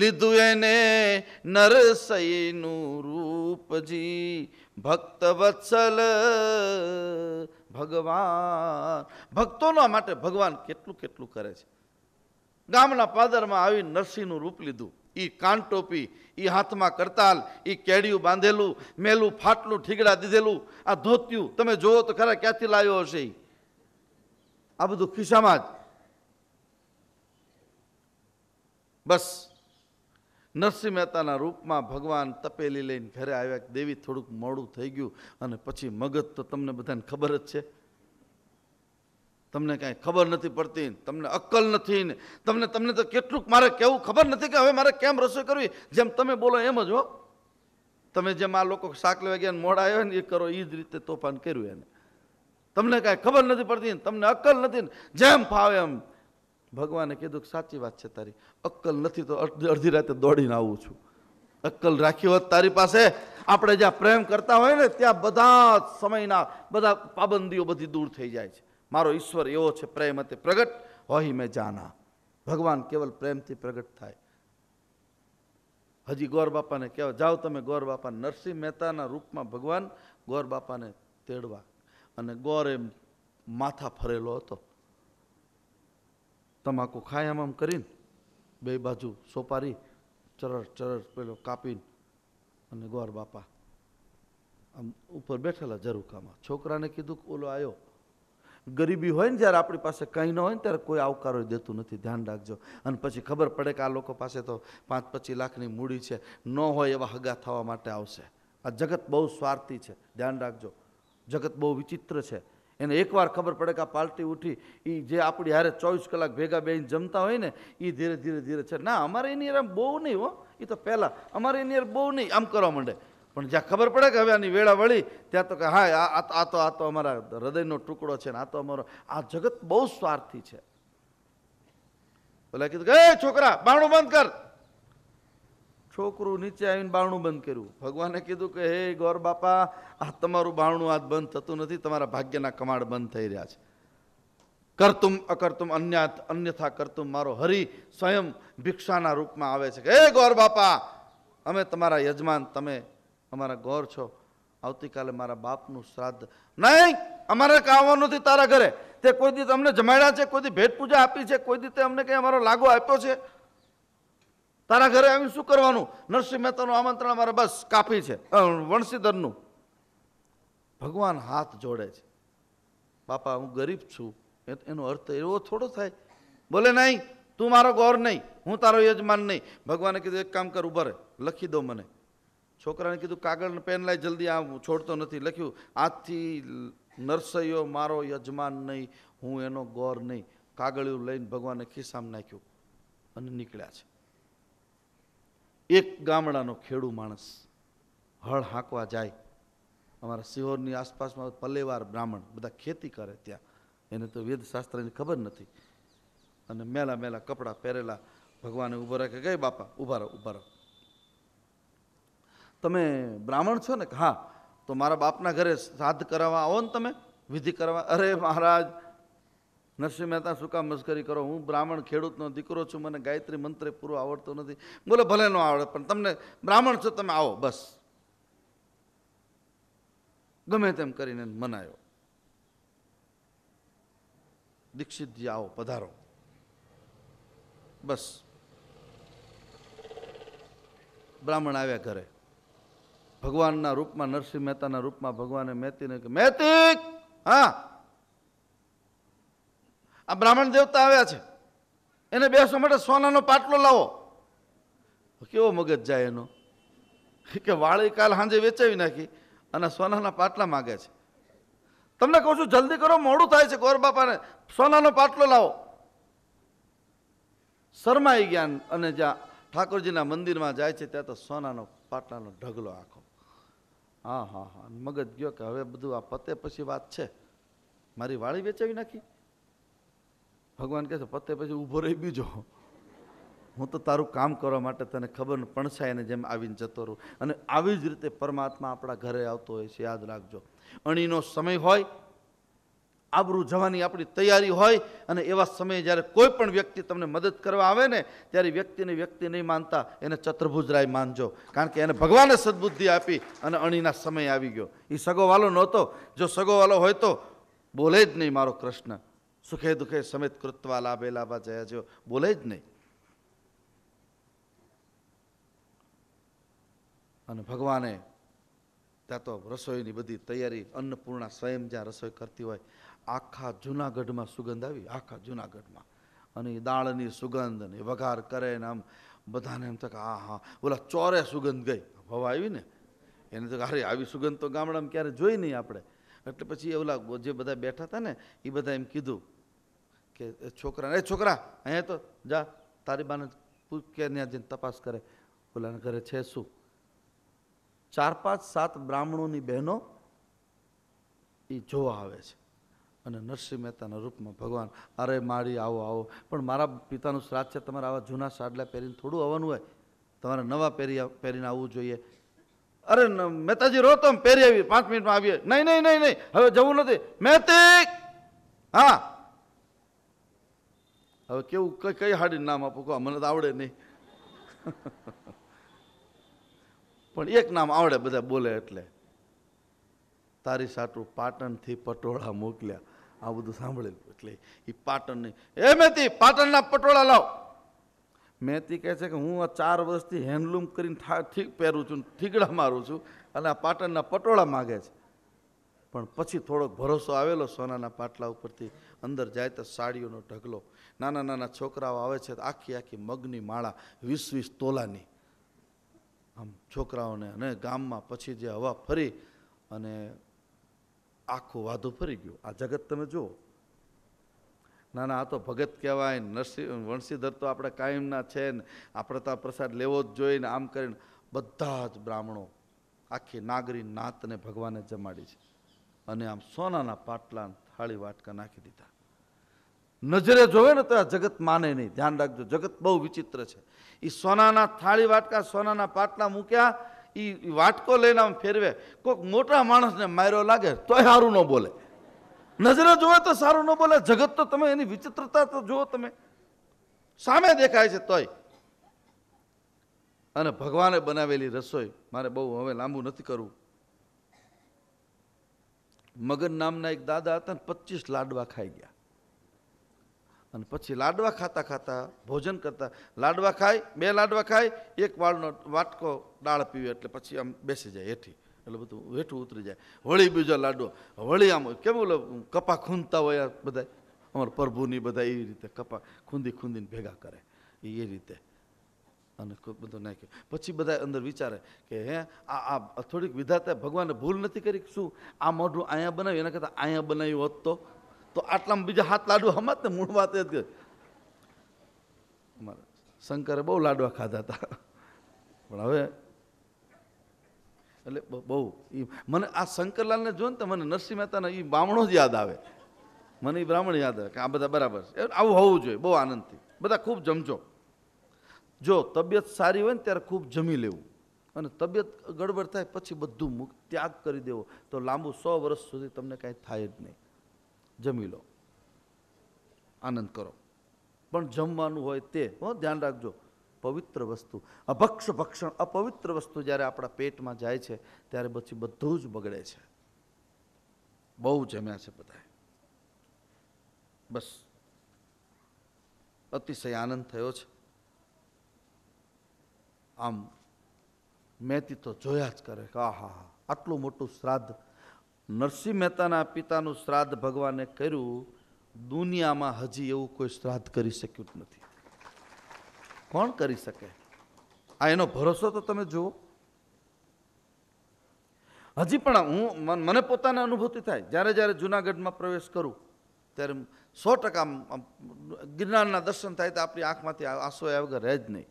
લીધું એને નરસઈનું રૂપજી ભક્ત વત્સલ ભગવાન ભક્તોના માટે ભગવાન કેટલું કેટલું કરે છે ગામના પાદરમાં આવી નરસિંહનું રૂપ લીધું એ કાનટોપી એ હાથમાં કરતાલ એ કેડિયું બાંધેલું મેલું ફાટલું ઠીકડા દીધેલું આ ધોત્યું તમે જોવો તો ખરા ક્યાંથી લાવ્યો હશે આ બધું ખિસ્સામાં જ બસ નરસિંહ મહેતાના રૂપમાં ભગવાન તપેલી લઈને ઘરે આવ્યા દેવી થોડુંક મોડું થઈ ગયું અને પછી મગજ તો તમને બધાને ખબર જ છે તમને કાંઈ ખબર નથી પડતી તમને અક્કલ નથી ને તમને તમને તો કેટલુંક મારે કેવું ખબર નથી કે હવે મારે કેમ રસોઈ કરવી જેમ તમે બોલો એમ જ હો તમે જેમ આ લોકો શાક લેવા ગયા મોડા આવ્યો ને એ કરો એ જ રીતે તોફાન કર્યું એને તમને કાંઈ ખબર નથી પડતી તમને અક્કલ નથી જેમ ફાવે એમ ભગવાને કીધું કે સાચી વાત છે તારી અક્કલ નથી તો અડધી રાતે દોડીને આવું છું અક્કલ રાખી હોત તારી પાસે આપણે જ્યાં પ્રેમ કરતા હોય ને ત્યાં બધા સમયના બધા પાબંદીઓ બધી દૂર થઈ જાય છે મારો ઈશ્વર એવો છે પ્રેમ તે પ્રગટ હોય મેં જાના ભગવાન કેવલ પ્રેમથી પ્રગટ થાય હજી ગોર બાપાને કહેવા જાઓ તમે ગોર બાપા નરસિંહ મહેતાના રૂપમાં ભગવાન ગોર બાપાને તેડવા અને એમ માથા ફરેલો હતો તમાકુ ખાય આમ આમ કરીને બે બાજુ સોપારી ચરડ ચરડ પેલો કાપીને અને ગોર બાપા આમ ઉપર બેઠેલા ઝરૂકામાં છોકરાને કીધું ઓલો આવ્યો ગરીબી હોય ને જ્યારે આપણી પાસે કંઈ ન હોય ને ત્યારે કોઈ આવકારો દેતું નથી ધ્યાન રાખજો અને પછી ખબર પડે કે આ લોકો પાસે તો પાંચ પચીસ લાખની મૂડી છે ન હોય એવા હગા થવા માટે આવશે આ જગત બહુ સ્વાર્થી છે ધ્યાન રાખજો જગત બહુ વિચિત્ર છે એને એકવાર ખબર પડે કે આ પાલટી ઉઠી એ જે આપણી હારે ચોવીસ કલાક ભેગા બેહીને જમતા હોય ને એ ધીરે ધીરે ધીરે છે ના અમારે એની યાર બહુ નહીં હો એ તો પહેલાં અમારે એની યાર બહુ નહીં આમ કરવા માંડે પણ જ્યાં ખબર પડે કે હવે આની વેળા વળી ત્યાં તો કે હા આ તો આ તો અમારા હૃદયનો ટુકડો છે ને આ તો અમારો આ જગત બહુ સ્વાર્થી છે ઓલા કીધું કે છોકરા બાણું બંધ કર છોકરું નીચે આવીને બાણું બંધ કર્યું ભગવાને કીધું કે હે ગોર બાપા આ તમારું બાણું આજ બંધ થતું નથી તમારા ભાગ્યના કમાડ બંધ થઈ રહ્યા છે કરતુમ અકર્તુમ અન્ય અન્યથા કરતુમ મારો હરિ સ્વયં ભિક્ષાના રૂપમાં આવે છે કે હે ગોર બાપા અમે તમારા યજમાન તમે અમારા ગોર છો આવતીકાલે મારા બાપનું શ્રાદ્ધ નહીં અમારે આવવાનું નથી તારા ઘરે તે કોઈ દી અમને જમાડ્યા છે કોઈ દી ભેટ પૂજા આપી છે કોઈ દી અમને કંઈ અમારો લાગો આપ્યો છે તારા ઘરે આવીને શું કરવાનું નરસિંહ મહેતાનું આમંત્રણ અમારે બસ કાપી છે વણસીધરનું ભગવાન હાથ જોડે છે બાપા હું ગરીબ છું એનો અર્થ એવો થોડો થાય બોલે નહીં તું મારો ગોર નહીં હું તારો યજમાન નહીં ભગવાને કીધું એક કામ કર ઉભા લખી દો મને છોકરાને કીધું કાગળ પેન લાય જલ્દી આ છોડતો નથી લખ્યું આજથી નરસૈયો મારો યજમાન નહીં હું એનો ગોર નહીં કાગળિયું લઈને ભગવાને ખિસ્સામાં નાખ્યું અને નીકળ્યા છે એક ગામડાનો ખેડૂ માણસ હળ હાંકવા જાય અમારા સિહોરની આસપાસમાં પલેવાર બ્રાહ્મણ બધા ખેતી કરે ત્યાં એને તો વેદશાસ્ત્રની ખબર નથી અને મેલા મેલા કપડાં પહેરેલા ભગવાને ઊભો રાખે ગઈ બાપા ઊભા રહો ઊભા રહો તમે બ્રાહ્મણ છો ને હા તો મારા બાપના ઘરે શ્રાદ્ધ કરાવવા આવો ને તમે વિધિ કરવા અરે મહારાજ નરસિંહ મહેતા શું કામ મસ્કરી કરો હું બ્રાહ્મણ ખેડૂતનો દીકરો છું મને ગાયત્રી મંત્ર પૂરો આવડતો નથી બોલે ભલે ન આવડે પણ તમને બ્રાહ્મણ છો તમે આવો બસ ગમે તેમ કરીને મનાયો દીક્ષિતજી આવો પધારો બસ બ્રાહ્મણ આવ્યા ઘરે ભગવાનના રૂપમાં નરસિંહ મહેતાના રૂપમાં ભગવાને મહેતીને કે મહેતી હા આ બ્રાહ્મણ દેવતા આવ્યા છે એને બેસવા માટે સોનાનો પાટલો લાવો કેવો મગજ જાય એનો કે વાળી કાલ સાંજે વેચાવી નાખી અને સોનાના પાટલા માગે છે તમને કહું છું જલ્દી કરો મોડું થાય છે ગોર બાપાને સોનાનો પાટલો લાવો શરમાઈ ગયા અને જ્યાં ઠાકોરજીના મંદિરમાં જાય છે ત્યાં તો સોનાનો પાટલાનો ઢગલો આખો હા હા હા મગજ ગયો કે હવે બધું આ પતે પછી વાત છે મારી વાળી વેચાવી નાખી ભગવાન કહે છે પત્તે પછી ઊભો રહી બીજો હું તો તારું કામ કરવા માટે તને ખબર પણસાઈને જેમ આવીને જતો રહું અને આવી જ રીતે પરમાત્મા આપણા ઘરે આવતો હોય છે યાદ રાખજો અણીનો સમય હોય આબરૂ જવાની આપણી તૈયારી હોય અને એવા સમયે જ્યારે કોઈ પણ વ્યક્તિ તમને મદદ કરવા આવે ને ત્યારે વ્યક્તિને વ્યક્તિ નહીં માનતા એને ચતુર્ભુજરાય માનજો કારણ કે એને ભગવાને સદબુદ્ધિ આપી અને અણીના સમય આવી ગયો એ સગોવાલો નહોતો જો સગોવાલો હોય તો બોલે જ નહીં મારો કૃષ્ણ સુખે દુઃખે સમિત કૃત્વા લાભે લાભા જયા જેવો બોલે જ નહીં અને ભગવાને ત્યાં તો રસોઈની બધી તૈયારી અન્નપૂર્ણા સ્વયં જ્યાં રસોઈ કરતી હોય આખા જૂનાગઢમાં સુગંધ આવી આખા જૂનાગઢમાં અને એ દાળની સુગંધ ને વઘાર કરે ને આમ બધાને એમ થાય આ હા બોલા ચોરે સુગંધ ગઈ હવા આવી ને એને તો અરે આવી સુગંધ તો ગામડામાં ક્યારે જોઈ નહીં આપણે એટલે પછી એ ઓલા જે બધા બેઠા હતા ને એ બધા એમ કીધું કે છોકરાને એ છોકરા અહીંયા તો જા તારી બાને પૂછ જઈને તપાસ કરે ઓલાને ઘરે છે શું ચાર પાંચ સાત બ્રાહ્મણોની બહેનો એ જોવા આવે છે અને નરસિંહ મહેતાના રૂપમાં ભગવાન અરે મારી આવો આવો પણ મારા પિતાનું શ્રાદ્ધ છે તમારે આવા જૂના સાડલા પહેરીને થોડું આવવાનું હોય તમારે નવા પહેરી પહેરીને આવવું જોઈએ અરે મહેતાજી રો તો પહેરી આવી પાંચ મિનિટમાં આવીએ નહીં નહીં નહીં નહીં હવે જવું નથી મહેતિક હા હવે કેવું કઈ કઈ હાડી નામ આપો કહો મને તો આવડે નહીં પણ એક નામ આવડે બધા બોલે એટલે તારી સાટું પાટણથી પટોળા મોકલ્યા આ બધું સાંભળેલું એટલે એ પાટણની એ મેતી પાટણના પટોળા લાવ મેતી કહે છે કે હું આ ચાર વર્ષથી હેન્ડલૂમ કરીને ઠીક પહેરું છું ઠીકડા મારું છું અને આ પાટણના પટોળા માગે છે પણ પછી થોડોક ભરોસો આવેલો સોનાના પાટલા ઉપરથી અંદર જાય તો સાડીઓનો ઢગલો નાના નાના છોકરાઓ આવે છે તો આખી આખી મગની માળા વીસ વીસ તોલાની આમ છોકરાઓને અને ગામમાં પછી જે હવા ફરી અને આખું વાધો ફરી ગયું આ જગત તમે જુઓ નાના આ તો ભગત કહેવાય નરસિંહ વંશીધર તો આપણે કાયમના છે ને આપણે તો પ્રસાદ લેવો જ જોઈએ ને આમ કરીને બધા જ બ્રાહ્મણો આખી નાગરી નાતને ભગવાને જમાડી છે અને આમ સોનાના પાટલા થાળી વાટકા નાખી દીધા નજરે જોવે ને તો આ જગત માને નહીં ધ્યાન રાખજો જગત બહુ વિચિત્ર છે એ સોનાના થાળી વાટકા સોનાના પાટલા મૂક્યા એ વાટકો લઈને આમ ફેરવે કોઈક મોટા માણસને માર્યો લાગે તોય સારું ન બોલે નજરે જોવે તો સારું ન બોલે જગત તો તમે એની વિચિત્રતા તો જુઓ તમે સામે દેખાય છે તોય અને ભગવાને બનાવેલી રસોઈ મારે બહુ હવે લાંબુ નથી કરવું મગન નામના એક દાદા હતા ને પચીસ લાડવા ખાઈ ગયા અને પછી લાડવા ખાતા ખાતા ભોજન કરતા લાડવા ખાય બે લાડવા ખાય એક વાળનો વાટકો દાળ પીવે એટલે પછી આમ બેસી જાય હેઠી એટલે બધું હેઠું ઉતરી જાય વળી બીજો લાડવો વળી આમ કેમ ઓલો કપા ખૂંદતા હોય બધા અમારા પ્રભુની બધા એવી રીતે કપા ખૂંદી ખૂંદીને ભેગા કરે એ રીતે અને બધું નાખ્યું પછી બધા અંદર વિચારે કે હે આ આ થોડીક વિધાતા ભગવાને ભૂલ નથી કરી શું આ મોઢું અહીંયા બનાવ્યું એના કરતાં અહીંયા બનાવ્યું હોત તો તો આટલામાં બીજા હાથ લાડુ હમત ને મૂળ વાત એ જ શંકરે બહુ લાડવા ખાધા હતા પણ હવે એટલે બહુ એ મને આ શંકરલાલને જો ને તો મને નરસિંહ મહેતાના એ બ્રાહ્મણો જ યાદ આવે મને એ બ્રાહ્મણ યાદ આવે કે આ બધા બરાબર છે આવું હોવું જોઈએ બહુ આનંદથી બધા ખૂબ જમજો જો તબિયત સારી હોય ને ત્યારે ખૂબ જમી લેવું અને તબિયત ગડબડ થાય પછી બધું મુક ત્યાગ કરી દેવો તો લાંબુ સો વર્ષ સુધી તમને કાંઈ થાય જ નહીં જમી લો આનંદ કરો પણ જમવાનું હોય તે હો ધ્યાન રાખજો પવિત્ર વસ્તુ અભક્ષ ભક્ષણ અપવિત્ર વસ્તુ જ્યારે આપણા પેટમાં જાય છે ત્યારે પછી બધું જ બગડે છે બહુ જમ્યા છે બધાએ બસ અતિશય આનંદ થયો છે આમ મેતી તો જોયા જ કરે કે આ હા હા આટલું મોટું શ્રાદ્ધ નરસિંહ મહેતાના પિતાનું શ્રાદ્ધ ભગવાને કર્યું દુનિયામાં હજી એવું કોઈ શ્રાદ્ધ કરી શક્યું જ નથી કોણ કરી શકે આ એનો ભરોસો તો તમે જુઓ હજી પણ હું મને પોતાને અનુભૂતિ થાય જ્યારે જ્યારે જુનાગઢમાં પ્રવેશ કરું ત્યારે સો ટકા ગિરનારના દર્શન થાય તો આપણી આંખમાંથી આંસુ આવ્યા વગર રહે જ નહીં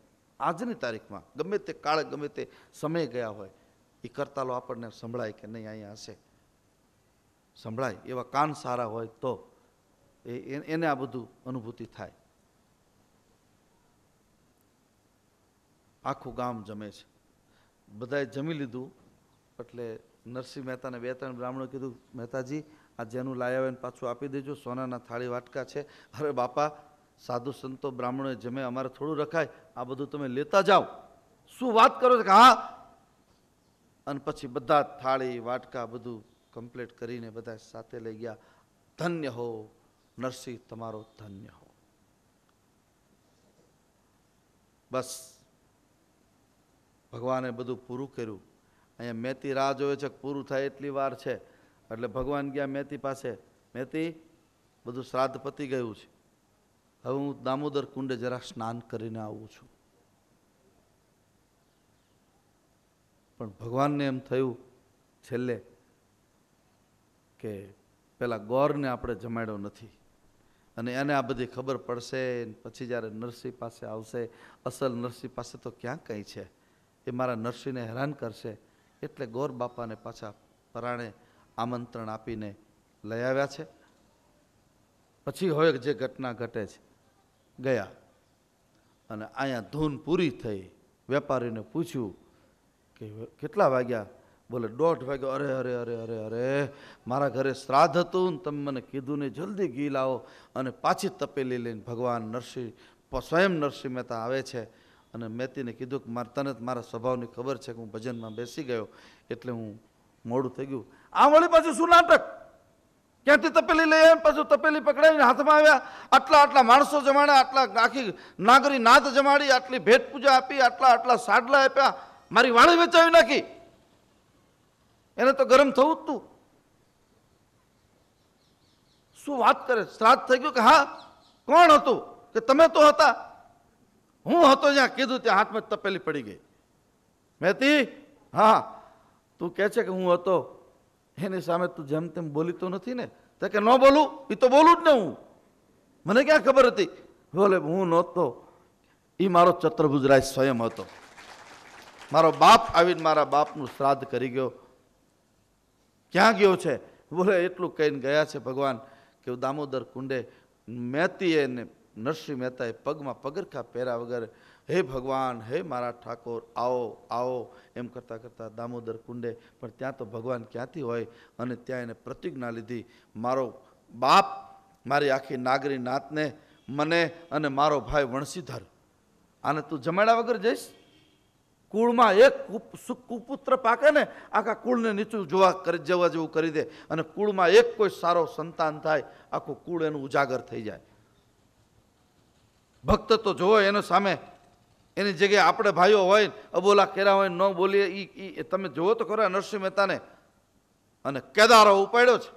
આજની તારીખમાં ગમે તે કાળે ગમે તે સમય ગયા હોય એ કરતાલો આપણને સંભળાય કે નહીં અહીંયા હશે સંભળાય એવા કાન સારા હોય તો એ એને આ બધું અનુભૂતિ થાય આખું ગામ જમે છે બધાએ જમી લીધું એટલે નરસિંહ મહેતાને બે ત્રણ બ્રાહ્મણો કીધું મહેતાજી આ જેનું લાયા હોય પાછું આપી દેજો સોનાના થાળી વાટકા છે અરે બાપા સાધુ સંતો બ્રાહ્મણોએ જમે અમારે થોડું રખાય આ બધું તમે લેતા જાઓ શું વાત કરો છો કે હા અને પછી બધા થાળી વાટકા બધું કમ્પ્લીટ કરીને બધા સાથે લઈ ગયા ધન્ય હો નરસિંહ તમારો ધન્ય હો બસ ભગવાને બધું પૂરું કર્યું અહીંયા મેતી રાહ જોવે છે પૂરું થાય એટલી વાર છે એટલે ભગવાન ગયા મેતી પાસે મેતી બધું શ્રાદ્ધ પતી ગયું છે હવે હું દામોદર કુંડે જરા સ્નાન કરીને આવું છું પણ ભગવાનને એમ થયું છેલ્લે કે પેલા ગોરને આપણે જમાડ્યો નથી અને એને આ બધી ખબર પડશે પછી જ્યારે નરસિંહ પાસે આવશે અસલ નરસિંહ પાસે તો ક્યાં કંઈ છે એ મારા નરસિંહને હેરાન કરશે એટલે ગોર બાપાને પાછા પરાણે આમંત્રણ આપીને લઈ આવ્યા છે પછી હવે જે ઘટના ઘટે છે ગયા અને અહીંયા ધૂન પૂરી થઈ વેપારીને પૂછ્યું કે કેટલા વાગ્યા બોલે દોઢ વાગે અરે અરે અરે અરે અરે મારા ઘરે શ્રાદ્ધ હતું ને તમે મને કીધું ને જલ્દી ઘી લાવો અને પાછી તપેલી લઈને ભગવાન નરસિંહ સ્વયં નરસિંહ મહેતા આવે છે અને મેતીને કીધું કે મારે તને મારા સ્વભાવની ખબર છે કે હું ભજનમાં બેસી ગયો એટલે હું મોડું થઈ ગયું આ વળી પાછું શું નાટક ક્યાંથી તપેલી લઈ આવીને પાછું તપેલી પકડાવીને હાથમાં આવ્યા આટલા આટલા માણસો જમાડ્યા આટલા આખી નાગરી નાદ જમાડી આટલી ભેટ પૂજા આપી આટલા આટલા સાડલા આપ્યા મારી વાણી વેચાવી નાખી એને તો ગરમ થવું જ તું શું વાત કરે શ્રાદ્ધ થઈ ગયું કે હા કોણ હતું કે તમે તો હતા હું હતો જ્યાં કીધું ત્યાં હાથમાં તપેલી પડી ગઈ મહેતી હા તું કે છે કે હું હતો એની સામે તું જેમ તેમ બોલી તો નથી ને તો કે ન બોલું એ તો બોલું જ ને હું મને ક્યાં ખબર હતી બોલે હું નહોતો એ મારો ચત્રભુજરાય સ્વયં હતો મારો બાપ આવીને મારા બાપનું શ્રાદ્ધ કરી ગયો ક્યાં ગયો છે બોલે એટલું કહીને ગયા છે ભગવાન કે દામોદર કુંડે મહેતીએ ને નરસિંહ મહેતાએ પગમાં પગરખા પહેર્યા વગર હે ભગવાન હે મારા ઠાકોર આવો આવો એમ કરતાં કરતાં દામોદર કુંડે પણ ત્યાં તો ભગવાન ક્યાંથી હોય અને ત્યાં એને પ્રતિજ્ઞા લીધી મારો બાપ મારી આખી નાગરી નાતને મને અને મારો ભાઈ વણસીધર આને તું જમાડ્યા વગર જઈશ કુળમાં એક સુકુપુત્ર પાકે ને આખા કુળને નીચું જોવા કરી જવા જેવું કરી દે અને કુળમાં એક કોઈ સારો સંતાન થાય આખું કુળ એનું ઉજાગર થઈ જાય ભક્ત તો જોવો એનો સામે એની જગ્યાએ આપણે ભાઈઓ હોય અબોલા કેરા હોય ન બોલીએ એ તમે જોવો તો ખરા નરસિંહ મહેતાને અને કેદારો ઉપાડ્યો છે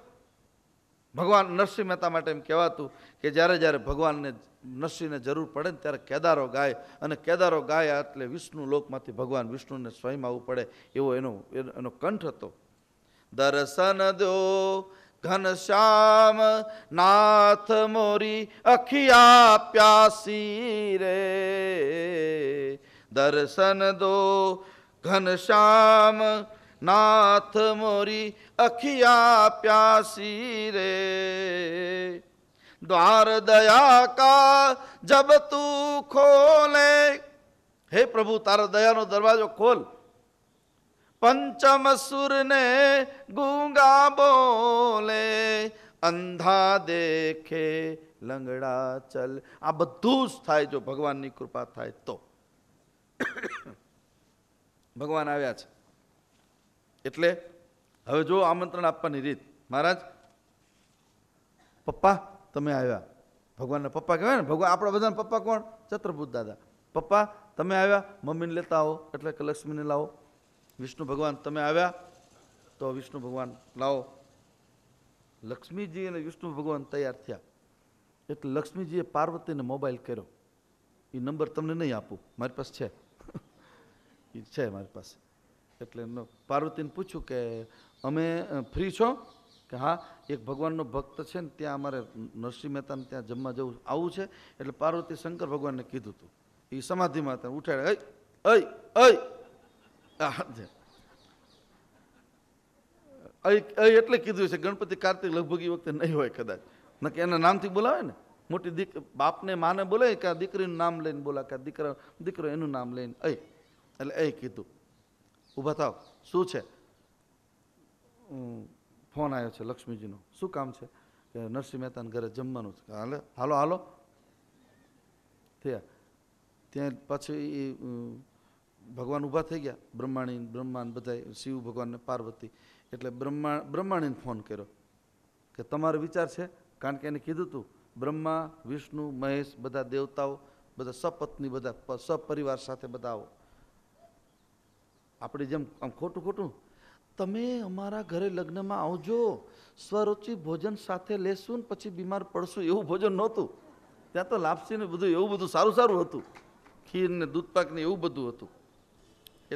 ભગવાન નરસિંહ મહેતા માટે એમ કહેવાતું કે જ્યારે જ્યારે ભગવાનને નરસિંહને જરૂર પડે ને ત્યારે કેદારો ગાય અને કેદારો ગાય એટલે વિષ્ણુ લોકમાંથી ભગવાન વિષ્ણુને સ્વયં આવવું પડે એવો એનો એનો કંઠ હતો દર્શન દો ઘનશ્યામ નાથ મોરી અખિયા પ્યાસી રે દર્શન દો ઘનશ્યામ નાથ મોરી અખિયા પ્યાસી રે દ્વાર दया का जब तू खोले हे प्रभु तारा दयाનો દરવાજો ખોલ પંચમ સુરને ગૂંગા બોલે અંધા દેખે લંગડા ચલ આ બધું જ થાય જો ભગવાનની કૃપા થાય તો ભગવાન આવ્યા છે એટલે હવે જો આમંત્રણ આપવાની રીત મહારાજ પપ્પા તમે આવ્યા ભગવાનને પપ્પા કહેવાય ને ભગવાન આપણા બધાના પપ્પા કોણ ચત્રભૂત દાદા પપ્પા તમે આવ્યા મમ્મીને લેતા આવો એટલે કે લક્ષ્મીને લાવો વિષ્ણુ ભગવાન તમે આવ્યા તો વિષ્ણુ ભગવાન લાવો લક્ષ્મીજી અને વિષ્ણુ ભગવાન તૈયાર થયા એટલે લક્ષ્મીજીએ પાર્વતીને મોબાઈલ કર્યો એ નંબર તમને નહીં આપું મારી પાસે છે એ છે મારી પાસે એટલે પાર્વતીને પૂછ્યું કે અમે ફ્રી છો કે હા એક ભગવાનનો ભક્ત છે ને ત્યાં અમારે નરસિંહ મહેતાને ત્યાં જમવા જવું આવું છે એટલે પાર્વતી શંકર ભગવાનને કીધું હતું એ સમાધિમાં હતા ઉઠાડે અય અય અય એટલે કીધું છે ગણપતિ કાર્તિક લગભગ એ વખતે નહીં હોય કદાચ નકે એના નામથી બોલાવે ને મોટી દીક બાપને માને બોલે કે આ દીકરીનું નામ લઈને બોલા કે દીકરા દીકરો એનું નામ લઈને અય એટલે એ કીધું ઊભા થાવ શું છે ફોન આવ્યો છે લક્ષ્મીજીનો શું કામ છે કે નરસિંહ મહેતાના ઘરે જમવાનું છે હાલે હાલો હાલો થયા ત્યાં પછી ભગવાન ઊભા થઈ ગયા બ્રહ્માણી બ્રહ્માન બધા શિવ ભગવાનને પાર્વતી એટલે બ્રહ્મા બ્રહ્માણીને ફોન કર્યો કે તમારો વિચાર છે કારણ કે એને કીધું હતું બ્રહ્મા વિષ્ણુ મહેશ બધા દેવતાઓ બધા સપત્ની બધા સપરિવાર સાથે બધા આવો આપણી જેમ આમ ખોટું ખોટું તમે અમારા ઘરે લગ્નમાં આવજો સ્વરૂચિ ભોજન સાથે લેશું ને પછી બીમાર પડશું એવું ભોજન નહોતું ત્યાં તો લાપસી ને બધું એવું બધું સારું સારું હતું ખીર ને દૂધપાક ને એવું બધું હતું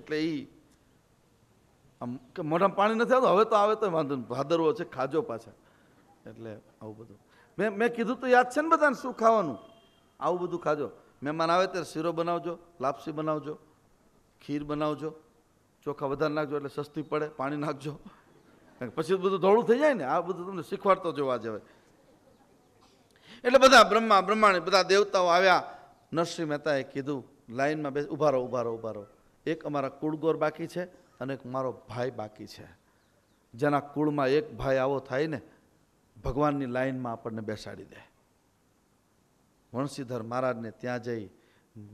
એટલે એ આમ કે મોઢા પાણી નથી આવતું હવે તો આવે તો વાંધો ભાદરવો છે ખાજો પાછા એટલે આવું બધું મેં મેં કીધું તો યાદ છે ને બધાને શું ખાવાનું આવું બધું ખાજો મહેમાન આવે ત્યારે શીરો બનાવજો લાપસી બનાવજો ખીર બનાવજો ચોખા વધારે નાખજો એટલે સસ્તી પડે પાણી નાખજો પછી બધું ધોળું થઈ જાય ને આ બધું તમને શીખવાડતો જોવા જવાય એટલે બધા બ્રહ્મા બ્રહ્માણી બધા દેવતાઓ આવ્યા નરસિંહ મહેતાએ કીધું લાઈનમાં બે ઉભા રહો ઉભા એક અમારા કુળગોર બાકી છે અને એક મારો ભાઈ બાકી છે જેના કુળમાં એક ભાઈ આવો થાય ને ભગવાનની લાઈનમાં આપણને બેસાડી દે વણસીધર મહારાજને ત્યાં જઈ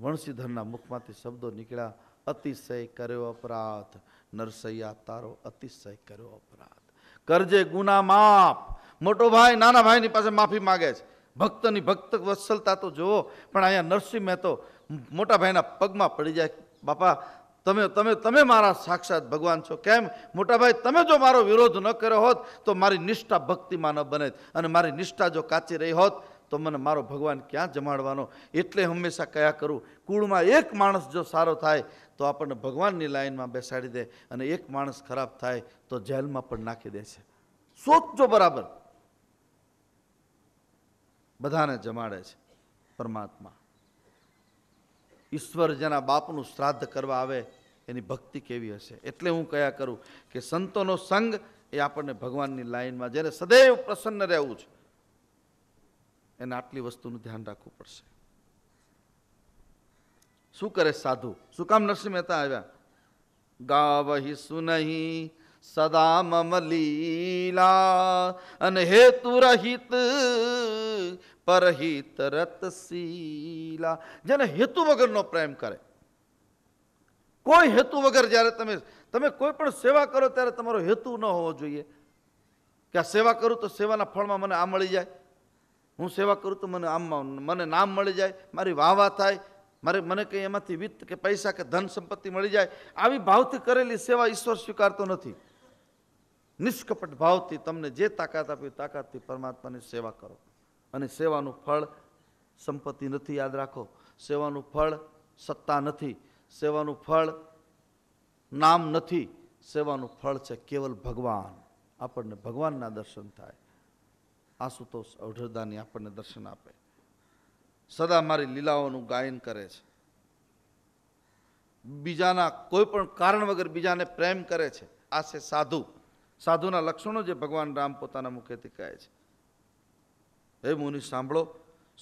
વણસીધરના મુખમાંથી શબ્દો નીકળ્યા અતિશય કર્યો અપરાધ નરસૈયા તારો અતિશય કર્યો અપરાધ કરજે ગુના માફ મોટો ભાઈ નાના ભાઈની પાસે માફી માગે છે ભક્તની ભક્ત વત્સલતા તો જુઓ પણ અહીંયા નરસિંહ મહેતો મોટા ભાઈના પગમાં પડી જાય બાપા તમે તમે તમે મારા સાક્ષાત ભગવાન છો કેમ મોટાભાઈ તમે જો મારો વિરોધ ન કર્યો હોત તો મારી નિષ્ઠા ભક્તિમાં ન બને અને મારી નિષ્ઠા જો કાચી રહી હોત તો મને મારો ભગવાન ક્યાં જમાડવાનો એટલે હંમેશા કયા કરું કુળમાં એક માણસ જો સારો થાય તો આપણને ભગવાનની લાઈનમાં બેસાડી દે અને એક માણસ ખરાબ થાય તો જેલમાં પણ નાખી દે છે સોચજો બરાબર બધાને જમાડે છે પરમાત્મા ઈશ્વર જેના બાપનું શ્રાદ્ધ કરવા આવે એની ભક્તિ કેવી હશે એટલે હું કયા કરું કે સંતોનો સંગ એ આપણને ભગવાનની લાઈનમાં જેને સદૈવ પ્રસન્ન રહેવું છે એને આટલી વસ્તુનું ધ્યાન રાખવું પડશે શું કરે સાધુ શું કામ નરસિંહ મહેતા આવ્યા ગાવહી સુનહી સદા મમ લીલા અને હેતુ રહિત પરહિત રતશીલા જેને હેતુ વગરનો પ્રેમ કરે કોઈ હેતુ વગર જ્યારે તમે તમે કોઈ પણ સેવા કરો ત્યારે તમારો હેતુ ન હોવો જોઈએ કે આ સેવા કરું તો સેવાના ફળમાં મને આ મળી જાય હું સેવા કરું તો મને આમ મને નામ મળી જાય મારી વાહ થાય મારે મને કંઈ એમાંથી વિત્ત કે પૈસા કે ધન સંપત્તિ મળી જાય આવી ભાવથી કરેલી સેવા ઈશ્વર સ્વીકારતો નથી નિષ્કપટ ભાવથી તમને જે તાકાત આપી તાકાતથી પરમાત્માની સેવા કરો અને સેવાનું ફળ સંપત્તિ નથી યાદ રાખો સેવાનું ફળ સત્તા નથી સેવાનું ફળ નામ નથી સેવાનું ફળ છે કેવલ ભગવાન આપણને ભગવાનના દર્શન થાય આશુતોષ અવઢરદાની આપણને દર્શન આપે સદા મારી લીલાઓનું ગાયન કરે છે બીજાના કોઈ પણ કારણ વગર બીજાને પ્રેમ કરે છે આ છે સાધુ સાધુના લક્ષણો જે ભગવાન રામ પોતાના મુખેથી કહે છે હે મુનિ સાંભળો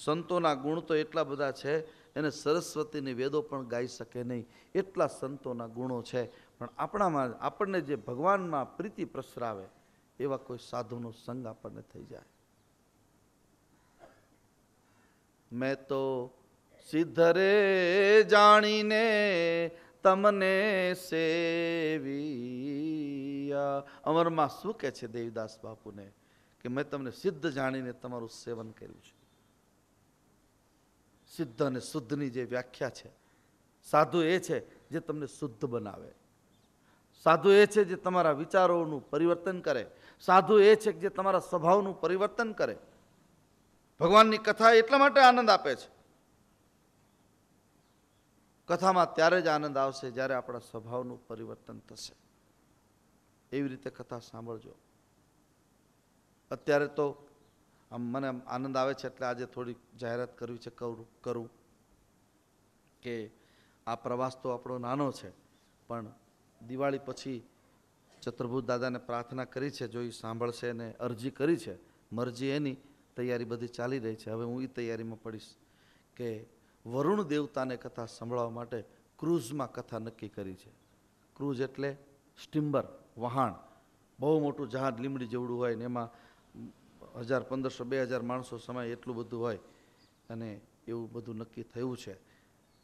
સંતોના ગુણ તો એટલા બધા છે એને સરસ્વતીની વેદો પણ ગાઈ શકે નહીં એટલા સંતોના ગુણો છે પણ આપણામાં આપણને જે ભગવાનમાં પ્રીતિ પ્રસરાવે એવા કોઈ સાધુનો સંગ આપણને થઈ જાય મેં તો સિદ્ધરે જાણીને તમને સેવી અમરમાં શું કહે છે દેવીદાસ બાપુને કે મેં તમને સિદ્ધ જાણીને તમારું સેવન કર્યું છે સિદ્ધ અને શુદ્ધની જે વ્યાખ્યા છે સાધુ એ છે જે તમને શુદ્ધ બનાવે સાધુ એ છે જે તમારા વિચારોનું પરિવર્તન કરે સાધુ એ છે કે જે તમારા સ્વભાવનું પરિવર્તન કરે ભગવાનની કથા એટલા માટે આનંદ આપે છે કથામાં ત્યારે જ આનંદ આવશે જ્યારે આપણા સ્વભાવનું પરિવર્તન થશે એવી રીતે કથા સાંભળજો અત્યારે તો આમ મને આનંદ આવે છે એટલે આજે થોડી જાહેરાત કરવી છે કરું કરું કે આ પ્રવાસ તો આપણો નાનો છે પણ દિવાળી પછી ચતુર્ભુજ દાદાને પ્રાર્થના કરી છે જો એ સાંભળશે અને અરજી કરી છે મરજી એની તૈયારી બધી ચાલી રહી છે હવે હું એ તૈયારીમાં પડીશ કે વરુણ દેવતાને કથા સંભળાવવા માટે ક્રૂઝમાં કથા નક્કી કરી છે ક્રૂઝ એટલે સ્ટીમ્બર વહાણ બહુ મોટું જહાજ લીમડી જેવડું હોય ને એમાં હજાર પંદરસો બે હજાર માણસો સમય એટલું બધું હોય અને એવું બધું નક્કી થયું છે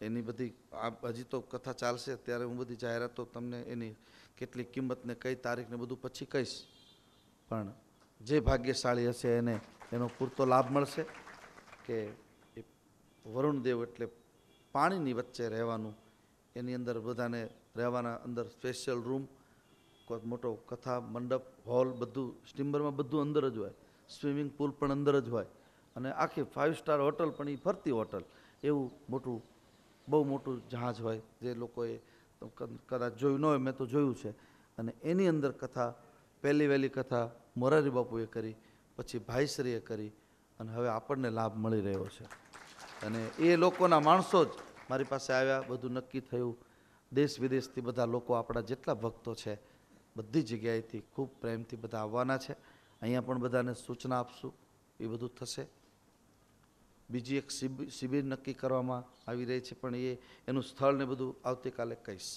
એની બધી આ હજી તો કથા ચાલશે ત્યારે હું બધી જાહેરાતો તમને એની કેટલી કિંમતને કઈ તારીખને બધું પછી કહીશ પણ જે ભાગ્યશાળી હશે એને એનો પૂરતો લાભ મળશે કે એ વરુણદેવ એટલે પાણીની વચ્ચે રહેવાનું એની અંદર બધાને રહેવાના અંદર સ્પેશિયલ રૂમ મોટો કથા મંડપ હોલ બધું સ્ટીમ્બરમાં બધું અંદર જ હોય સ્વિમિંગ પુલ પણ અંદર જ હોય અને આખી ફાઇવ સ્ટાર હોટલ પણ એ ફરતી હોટલ એવું મોટું બહુ મોટું જહાજ હોય જે લોકોએ કદાચ જોયું ન હોય મેં તો જોયું છે અને એની અંદર કથા પહેલી વહેલી કથા મોરારી બાપુએ કરી પછી ભાઈશ્રીએ કરી અને હવે આપણને લાભ મળી રહ્યો છે અને એ લોકોના માણસો જ મારી પાસે આવ્યા બધું નક્કી થયું દેશ વિદેશથી બધા લોકો આપણા જેટલા ભક્તો છે બધી જગ્યાએથી ખૂબ પ્રેમથી બધા આવવાના છે અહીંયા પણ બધાને સૂચના આપશું એ બધું થશે બીજી એક શિબિર નક્કી કરવામાં આવી રહી છે પણ એ એનું સ્થળ ને બધું આવતીકાલે કહીશ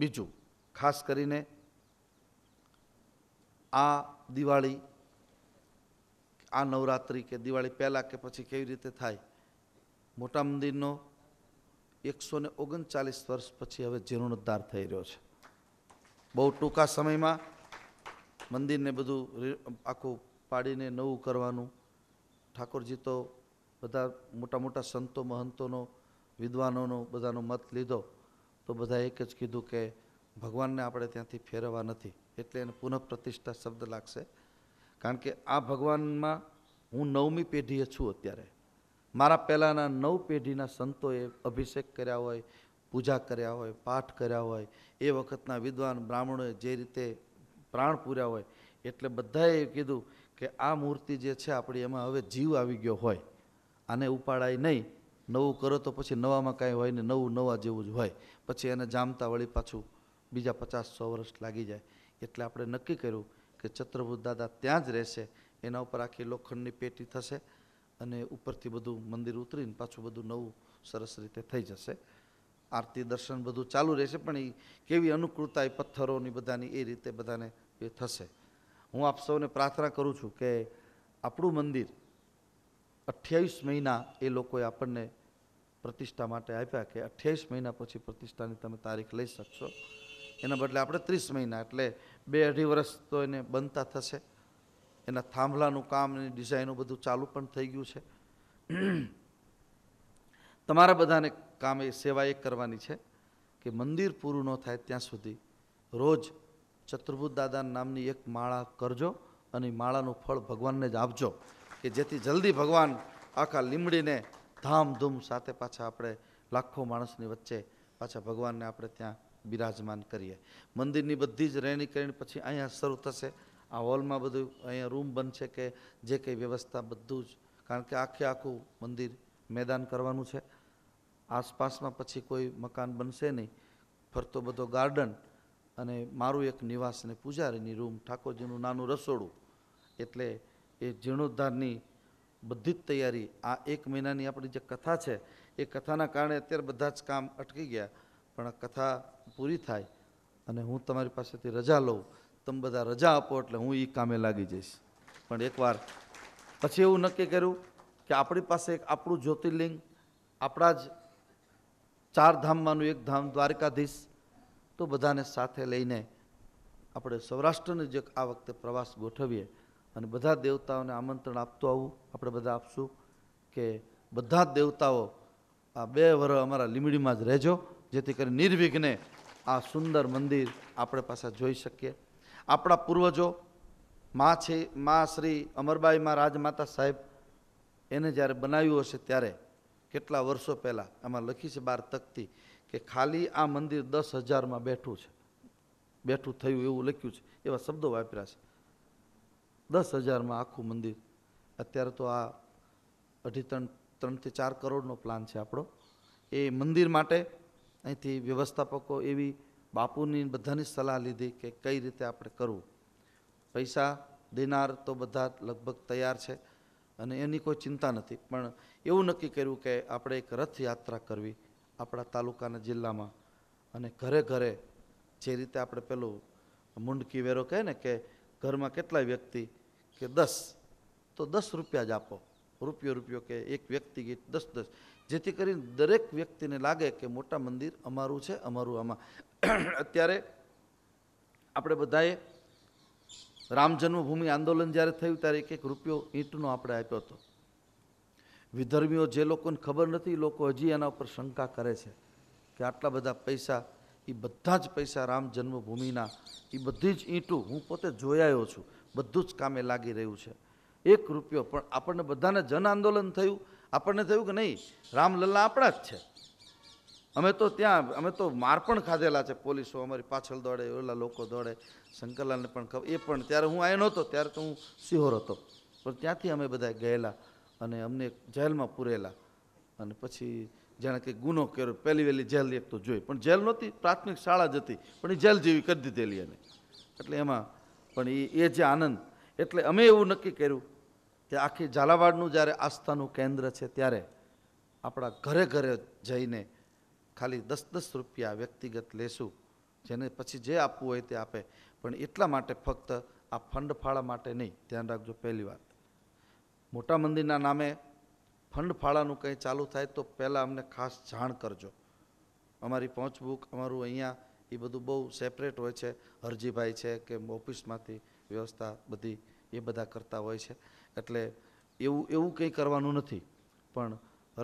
બીજું ખાસ કરીને આ દિવાળી આ નવરાત્રિ કે દિવાળી પહેલાં કે પછી કેવી રીતે થાય મોટા મંદિરનો એકસો ને ઓગણચાલીસ વર્ષ પછી હવે જીર્ણોદ્ધાર થઈ રહ્યો છે બહુ ટૂંકા સમયમાં મંદિરને બધું આખું પાડીને નવું કરવાનું ઠાકોરજી તો બધા મોટા મોટા સંતો મહંતોનો વિદ્વાનોનો બધાનો મત લીધો તો બધા એક જ કીધું કે ભગવાનને આપણે ત્યાંથી ફેરવવા નથી એટલે એને પુનઃપ્રતિષ્ઠા શબ્દ લાગશે કારણ કે આ ભગવાનમાં હું નવમી પેઢીએ છું અત્યારે મારા પહેલાંના નવ પેઢીના સંતોએ અભિષેક કર્યા હોય પૂજા કર્યા હોય પાઠ કર્યા હોય એ વખતના વિદ્વાન બ્રાહ્મણોએ જે રીતે પ્રાણ પૂર્યા હોય એટલે બધાએ કીધું કે આ મૂર્તિ જે છે આપણી એમાં હવે જીવ આવી ગયો હોય આને ઉપાડાય નહીં નવું કરો તો પછી નવામાં કાંઈ હોય ને નવું નવા જેવું જ હોય પછી એને જામતા વળી પાછું બીજા પચાસ સો વર્ષ લાગી જાય એટલે આપણે નક્કી કર્યું કે ચત્રભુજ દાદા ત્યાં જ રહેશે એના ઉપર આખી લોખંડની પેટી થશે અને ઉપરથી બધું મંદિર ઉતરીને પાછું બધું નવું સરસ રીતે થઈ જશે આરતી દર્શન બધું ચાલુ રહેશે પણ એ કેવી અનુકૂળતા એ પથ્થરોની બધાની એ રીતે બધાને એ થશે હું આપ સૌને પ્રાર્થના કરું છું કે આપણું મંદિર અઠ્યાવીસ મહિના એ લોકોએ આપણને પ્રતિષ્ઠા માટે આપ્યા કે અઠ્યાવીસ મહિના પછી પ્રતિષ્ઠાની તમે તારીખ લઈ શકશો એના બદલે આપણે ત્રીસ મહિના એટલે બે અઢી વર્ષ તો એને બનતા થશે એના થાંભલાનું કામ એની ડિઝાઇનું બધું ચાલુ પણ થઈ ગયું છે તમારા બધાને કામ એ સેવા એ કરવાની છે કે મંદિર પૂરું ન થાય ત્યાં સુધી રોજ ચતુર્ભુત દાદા નામની એક માળા કરજો અને માળાનું ફળ ભગવાનને જ આપજો કે જેથી જલ્દી ભગવાન આખા લીમડીને ધામધૂમ સાથે પાછા આપણે લાખો માણસની વચ્ચે પાછા ભગવાનને આપણે ત્યાં બિરાજમાન કરીએ મંદિરની બધી જ રહેણી કરીને પછી અહીંયા શરૂ થશે આ હોલમાં બધું અહીંયા રૂમ બનશે કે જે કંઈ વ્યવસ્થા બધું જ કારણ કે આખે આખું મંદિર મેદાન કરવાનું છે આસપાસમાં પછી કોઈ મકાન બનશે નહીં ફરતો બધો ગાર્ડન અને મારું એક નિવાસ અને પૂજારીની રૂમ ઠાકોરજીનું નાનું રસોડું એટલે એ જીર્ણોદ્ધારની બધી જ તૈયારી આ એક મહિનાની આપણી જે કથા છે એ કથાના કારણે અત્યારે બધા જ કામ અટકી ગયા પણ કથા પૂરી થાય અને હું તમારી પાસેથી રજા લઉં તમે બધા રજા આપો એટલે હું એ કામે લાગી જઈશ પણ એકવાર પછી એવું નક્કી કર્યું કે આપણી પાસે એક આપણું જ્યોતિર્લિંગ આપણા જ ચાર ધામમાંનું એક ધામ દ્વારકાધીશ તો બધાને સાથે લઈને આપણે સૌરાષ્ટ્રને જે આ વખતે પ્રવાસ ગોઠવીએ અને બધા દેવતાઓને આમંત્રણ આપતું આવું આપણે બધા આપશું કે બધા જ દેવતાઓ આ બે વર અમારા લીમડીમાં જ રહેજો જેથી કરી નિર્વિઘ્ને આ સુંદર મંદિર આપણે પાછા જોઈ શકીએ આપણા પૂર્વજો મા છે મા શ્રી અમરબાઈ મા રાજમાતા સાહેબ એને જ્યારે બનાવ્યું હશે ત્યારે કેટલા વર્ષો પહેલાં આમાં લખી છે બાર તકતી કે ખાલી આ મંદિર દસ હજારમાં બેઠું છે બેઠું થયું એવું લખ્યું છે એવા શબ્દો વાપર્યા છે દસ હજારમાં આખું મંદિર અત્યારે તો આ અઢી ત્રણ ત્રણથી ચાર કરોડનો પ્લાન છે આપણો એ મંદિર માટે અહીંથી વ્યવસ્થાપકો એવી બાપુની બધાની સલાહ લીધી કે કઈ રીતે આપણે કરવું પૈસા દેનાર તો બધા લગભગ તૈયાર છે અને એની કોઈ ચિંતા નથી પણ એવું નક્કી કર્યું કે આપણે એક રથયાત્રા કરવી આપણા તાલુકાના જિલ્લામાં અને ઘરે ઘરે જે રીતે આપણે પેલું મુંડકી વેરો કહે ને કે ઘરમાં કેટલા વ્યક્તિ કે દસ તો દસ રૂપિયા જ આપો રૂપિયો રૂપિયો કે એક વ્યક્તિ દસ દસ જેથી કરીને દરેક વ્યક્તિને લાગે કે મોટા મંદિર અમારું છે અમારું આમાં અત્યારે આપણે બધાએ રામ જન્મભૂમિ આંદોલન જ્યારે થયું ત્યારે એક એક રૂપિયો ઈંટનો આપણે આપ્યો હતો વિધર્મીઓ જે લોકોને ખબર નથી લોકો હજી એના ઉપર શંકા કરે છે કે આટલા બધા પૈસા એ બધા જ પૈસા રામ જન્મભૂમિના એ બધી જ ઈંટો હું પોતે જોયાયો છું બધું જ કામે લાગી રહ્યું છે એક રૂપિયો પણ આપણને બધાને જન આંદોલન થયું આપણને થયું કે નહીં રામલલ્લા આપણા જ છે અમે તો ત્યાં અમે તો માર પણ ખાધેલા છે પોલીસો અમારી પાછળ દોડે ઓલા લોકો દોડે શંકરલાલને પણ ખબર એ પણ ત્યારે હું આવ્યો નહોતો ત્યારે તો હું સિહોર હતો પણ ત્યાંથી અમે બધા ગયેલા અને અમને જેલમાં પૂરેલા અને પછી જાણે કે ગુનો કર્યો પહેલી વહેલી જેલ એક તો જોઈ પણ જેલ નહોતી પ્રાથમિક શાળા જ હતી પણ એ જેલ જેવી કરી દીધેલી એને એટલે એમાં પણ એ એ જે આનંદ એટલે અમે એવું નક્કી કર્યું તે આખી ઝાલાવાડનું જ્યારે આસ્થાનું કેન્દ્ર છે ત્યારે આપણા ઘરે ઘરે જઈને ખાલી દસ દસ રૂપિયા વ્યક્તિગત લેશું જેને પછી જે આપવું હોય તે આપે પણ એટલા માટે ફક્ત આ ફંડ ફાળા માટે નહીં ધ્યાન રાખજો પહેલી વાત મોટા મંદિરના નામે ફંડ ફાળાનું કંઈ ચાલુ થાય તો પહેલાં અમને ખાસ જાણ કરજો અમારી પહોંચ અમારું અહીંયા એ બધું બહુ સેપરેટ હોય છે હરજીભાઈ છે કે ઓફિસમાંથી વ્યવસ્થા બધી એ બધા કરતા હોય છે એટલે એવું એવું કંઈ કરવાનું નથી પણ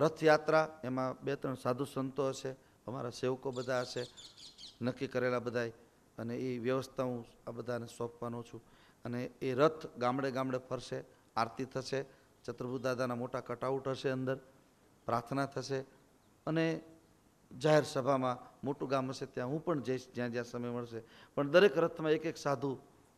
રથયાત્રા એમાં બે ત્રણ સાધુ સંતો હશે અમારા સેવકો બધા હશે નક્કી કરેલા બધાએ અને એ વ્યવસ્થા હું આ બધાને સોંપવાનો છું અને એ રથ ગામડે ગામડે ફરશે આરતી થશે ચતુર્ભુજ દાદાના મોટા કટઆઉટ હશે અંદર પ્રાર્થના થશે અને જાહેર સભામાં મોટું ગામ હશે ત્યાં હું પણ જઈશ જ્યાં જ્યાં સમય મળશે પણ દરેક રથમાં એક એક સાધુ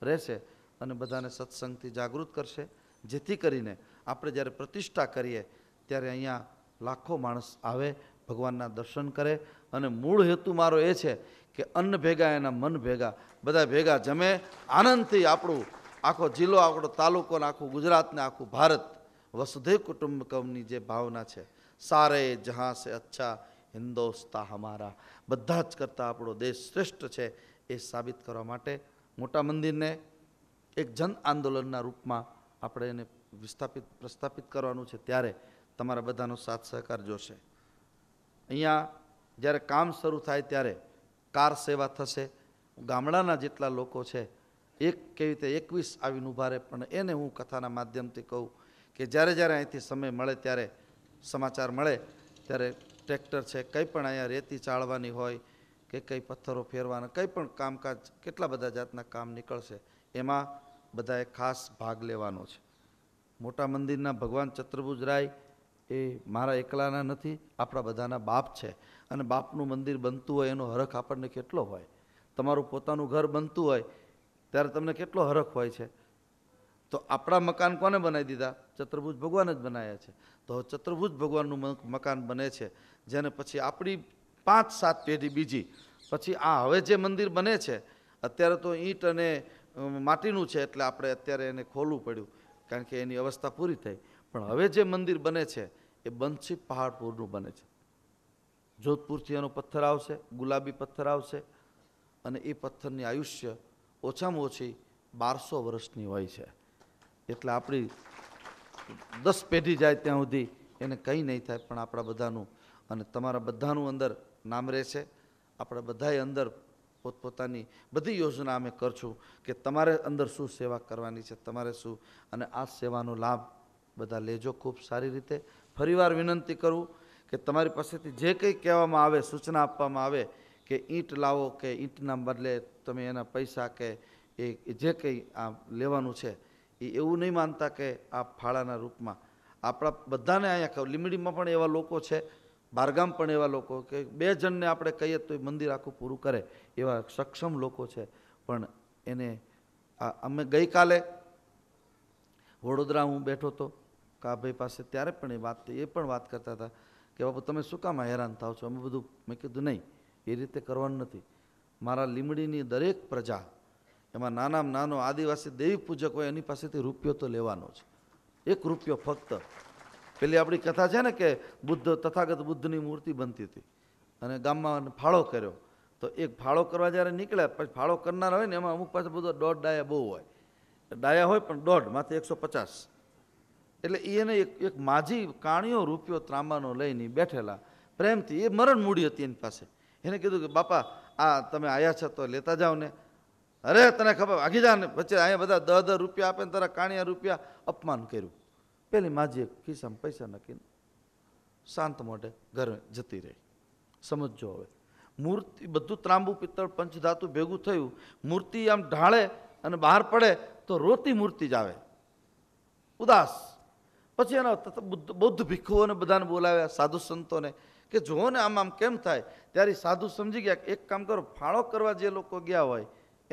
રહેશે અને બધાને સત્સંગથી જાગૃત કરશે જેથી કરીને આપણે જ્યારે પ્રતિષ્ઠા કરીએ ત્યારે અહીંયા લાખો માણસ આવે ભગવાનના દર્શન કરે અને મૂળ હેતુ મારો એ છે કે અન્ન ભેગા એના મન ભેગા બધા ભેગા જમે આનંદથી આપણું આખો જિલ્લો આપણો તાલુકો ને આખું ગુજરાતને આખું ભારત વસુધૈવ કુટુંબકમની જે ભાવના છે સારે જહાં સે અચ્છા હિન્દોસ્તા હમારા બધા જ કરતાં આપણો દેશ શ્રેષ્ઠ છે એ સાબિત કરવા માટે મોટા મંદિરને એક જન આંદોલનના રૂપમાં આપણે એને વિસ્થાપિત પ્રસ્થાપિત કરવાનું છે ત્યારે તમારા બધાનો સાથ સહકાર જોશે અહીંયા જ્યારે કામ શરૂ થાય ત્યારે કાર સેવા થશે ગામડાના જેટલા લોકો છે એક કેવી રીતે એકવીસ આવીને ઊભા રહે પણ એને હું કથાના માધ્યમથી કહું કે જ્યારે જ્યારે અહીંથી સમય મળે ત્યારે સમાચાર મળે ત્યારે ટ્રેક્ટર છે કંઈ પણ અહીંયા રેતી ચાળવાની હોય કે કંઈ પથ્થરો ફેરવાના કંઈ પણ કામકાજ કેટલા બધા જાતના કામ નીકળશે એમાં બધાએ ખાસ ભાગ લેવાનો છે મોટા મંદિરના ભગવાન રાય એ મારા એકલાના નથી આપણા બધાના બાપ છે અને બાપનું મંદિર બનતું હોય એનો હરખ આપણને કેટલો હોય તમારું પોતાનું ઘર બનતું હોય ત્યારે તમને કેટલો હરખ હોય છે તો આપણા મકાન કોને બનાવી દીધા ચતુર્ભુજ ભગવાન જ બનાવ્યા છે તો ચતુર્ભુજ ભગવાનનું મકાન બને છે જેને પછી આપણી પાંચ સાત પેઢી બીજી પછી આ હવે જે મંદિર બને છે અત્યારે તો ઈંટ અને માટીનું છે એટલે આપણે અત્યારે એને ખોલવું પડ્યું કારણ કે એની અવસ્થા પૂરી થઈ પણ હવે જે મંદિર બને છે એ બંશી પહાડપુરનું બને છે જોધપુરથી એનો પથ્થર આવશે ગુલાબી પથ્થર આવશે અને એ પથ્થરની આયુષ્ય ઓછામાં ઓછી બારસો વર્ષની હોય છે એટલે આપણી દસ પેઢી જાય ત્યાં સુધી એને કંઈ નહીં થાય પણ આપણા બધાનું અને તમારા બધાનું અંદર નામ રહેશે આપણા બધાએ અંદર પોતપોતાની બધી યોજના અમે કરશું કે તમારે અંદર શું સેવા કરવાની છે તમારે શું અને આ સેવાનો લાભ બધા લેજો ખૂબ સારી રીતે ફરીવાર વિનંતી કરું કે તમારી પાસેથી જે કંઈ કહેવામાં આવે સૂચના આપવામાં આવે કે ઈંટ લાવો કે ઈંટના બદલે તમે એના પૈસા કે એ જે કંઈ આ લેવાનું છે એ એવું નહીં માનતા કે આ ફાળાના રૂપમાં આપણા બધાને અહીંયા લિમિડીમાં પણ એવા લોકો છે બારગામ પણ એવા લોકો કે બે જણને આપણે કહીએ તો એ મંદિર આખું પૂરું કરે એવા સક્ષમ લોકો છે પણ એને અમે ગઈકાલે વડોદરા હું બેઠો હતો કાભાઈ પાસે ત્યારે પણ એ વાત એ પણ વાત કરતા હતા કે બાબુ તમે શું કામ હેરાન થાવ છો અમે બધું મેં કીધું નહીં એ રીતે કરવાનું નથી મારા લીમડીની દરેક પ્રજા એમાં નાનામાં નાનો આદિવાસી દેવી પૂજક હોય એની પાસેથી રૂપિયો તો લેવાનો છે એક રૂપિયો ફક્ત પેલી આપણી કથા છે ને કે બુદ્ધ તથાગત બુદ્ધની મૂર્તિ બનતી હતી અને ગામમાં ફાળો કર્યો તો એક ફાળો કરવા જ્યારે નીકળે પછી ફાળો કરનાર હોય ને એમાં અમુક પાસે બધો દોઢ ડાયા બહુ હોય ડાયા હોય પણ દોઢ માથે એકસો પચાસ એટલે એને એક એક માજી કાણીઓ રૂપિયો ત્રાંબાનો લઈને બેઠેલા પ્રેમથી એ મરણ મૂડી હતી એની પાસે એને કીધું કે બાપા આ તમે આવ્યા છો તો લેતા જાઓ ને અરે તને ખબર ભાગી જા ને પછી અહીંયા બધા દહ દહ રૂપિયા આપે ને તારા કાણિયા રૂપિયા અપમાન કર્યું પેલી માજી ખિસ્સામાં પૈસા નાખીને શાંત મોઢે ઘરે જતી રહી સમજો હવે મૂર્તિ બધું ત્રાંબુ પિત્તળ પંચધાતુ ભેગું થયું મૂર્તિ આમ ઢાળે અને બહાર પડે તો રોતી મૂર્તિ જ આવે ઉદાસ પછી એના બૌદ્ધ ભિક્ષુઓને બધાને બોલાવ્યા સાધુ સંતોને કે જુઓ ને આમ આમ કેમ થાય ત્યારે સાધુ સમજી ગયા કે એક કામ કરો ફાળો કરવા જે લોકો ગયા હોય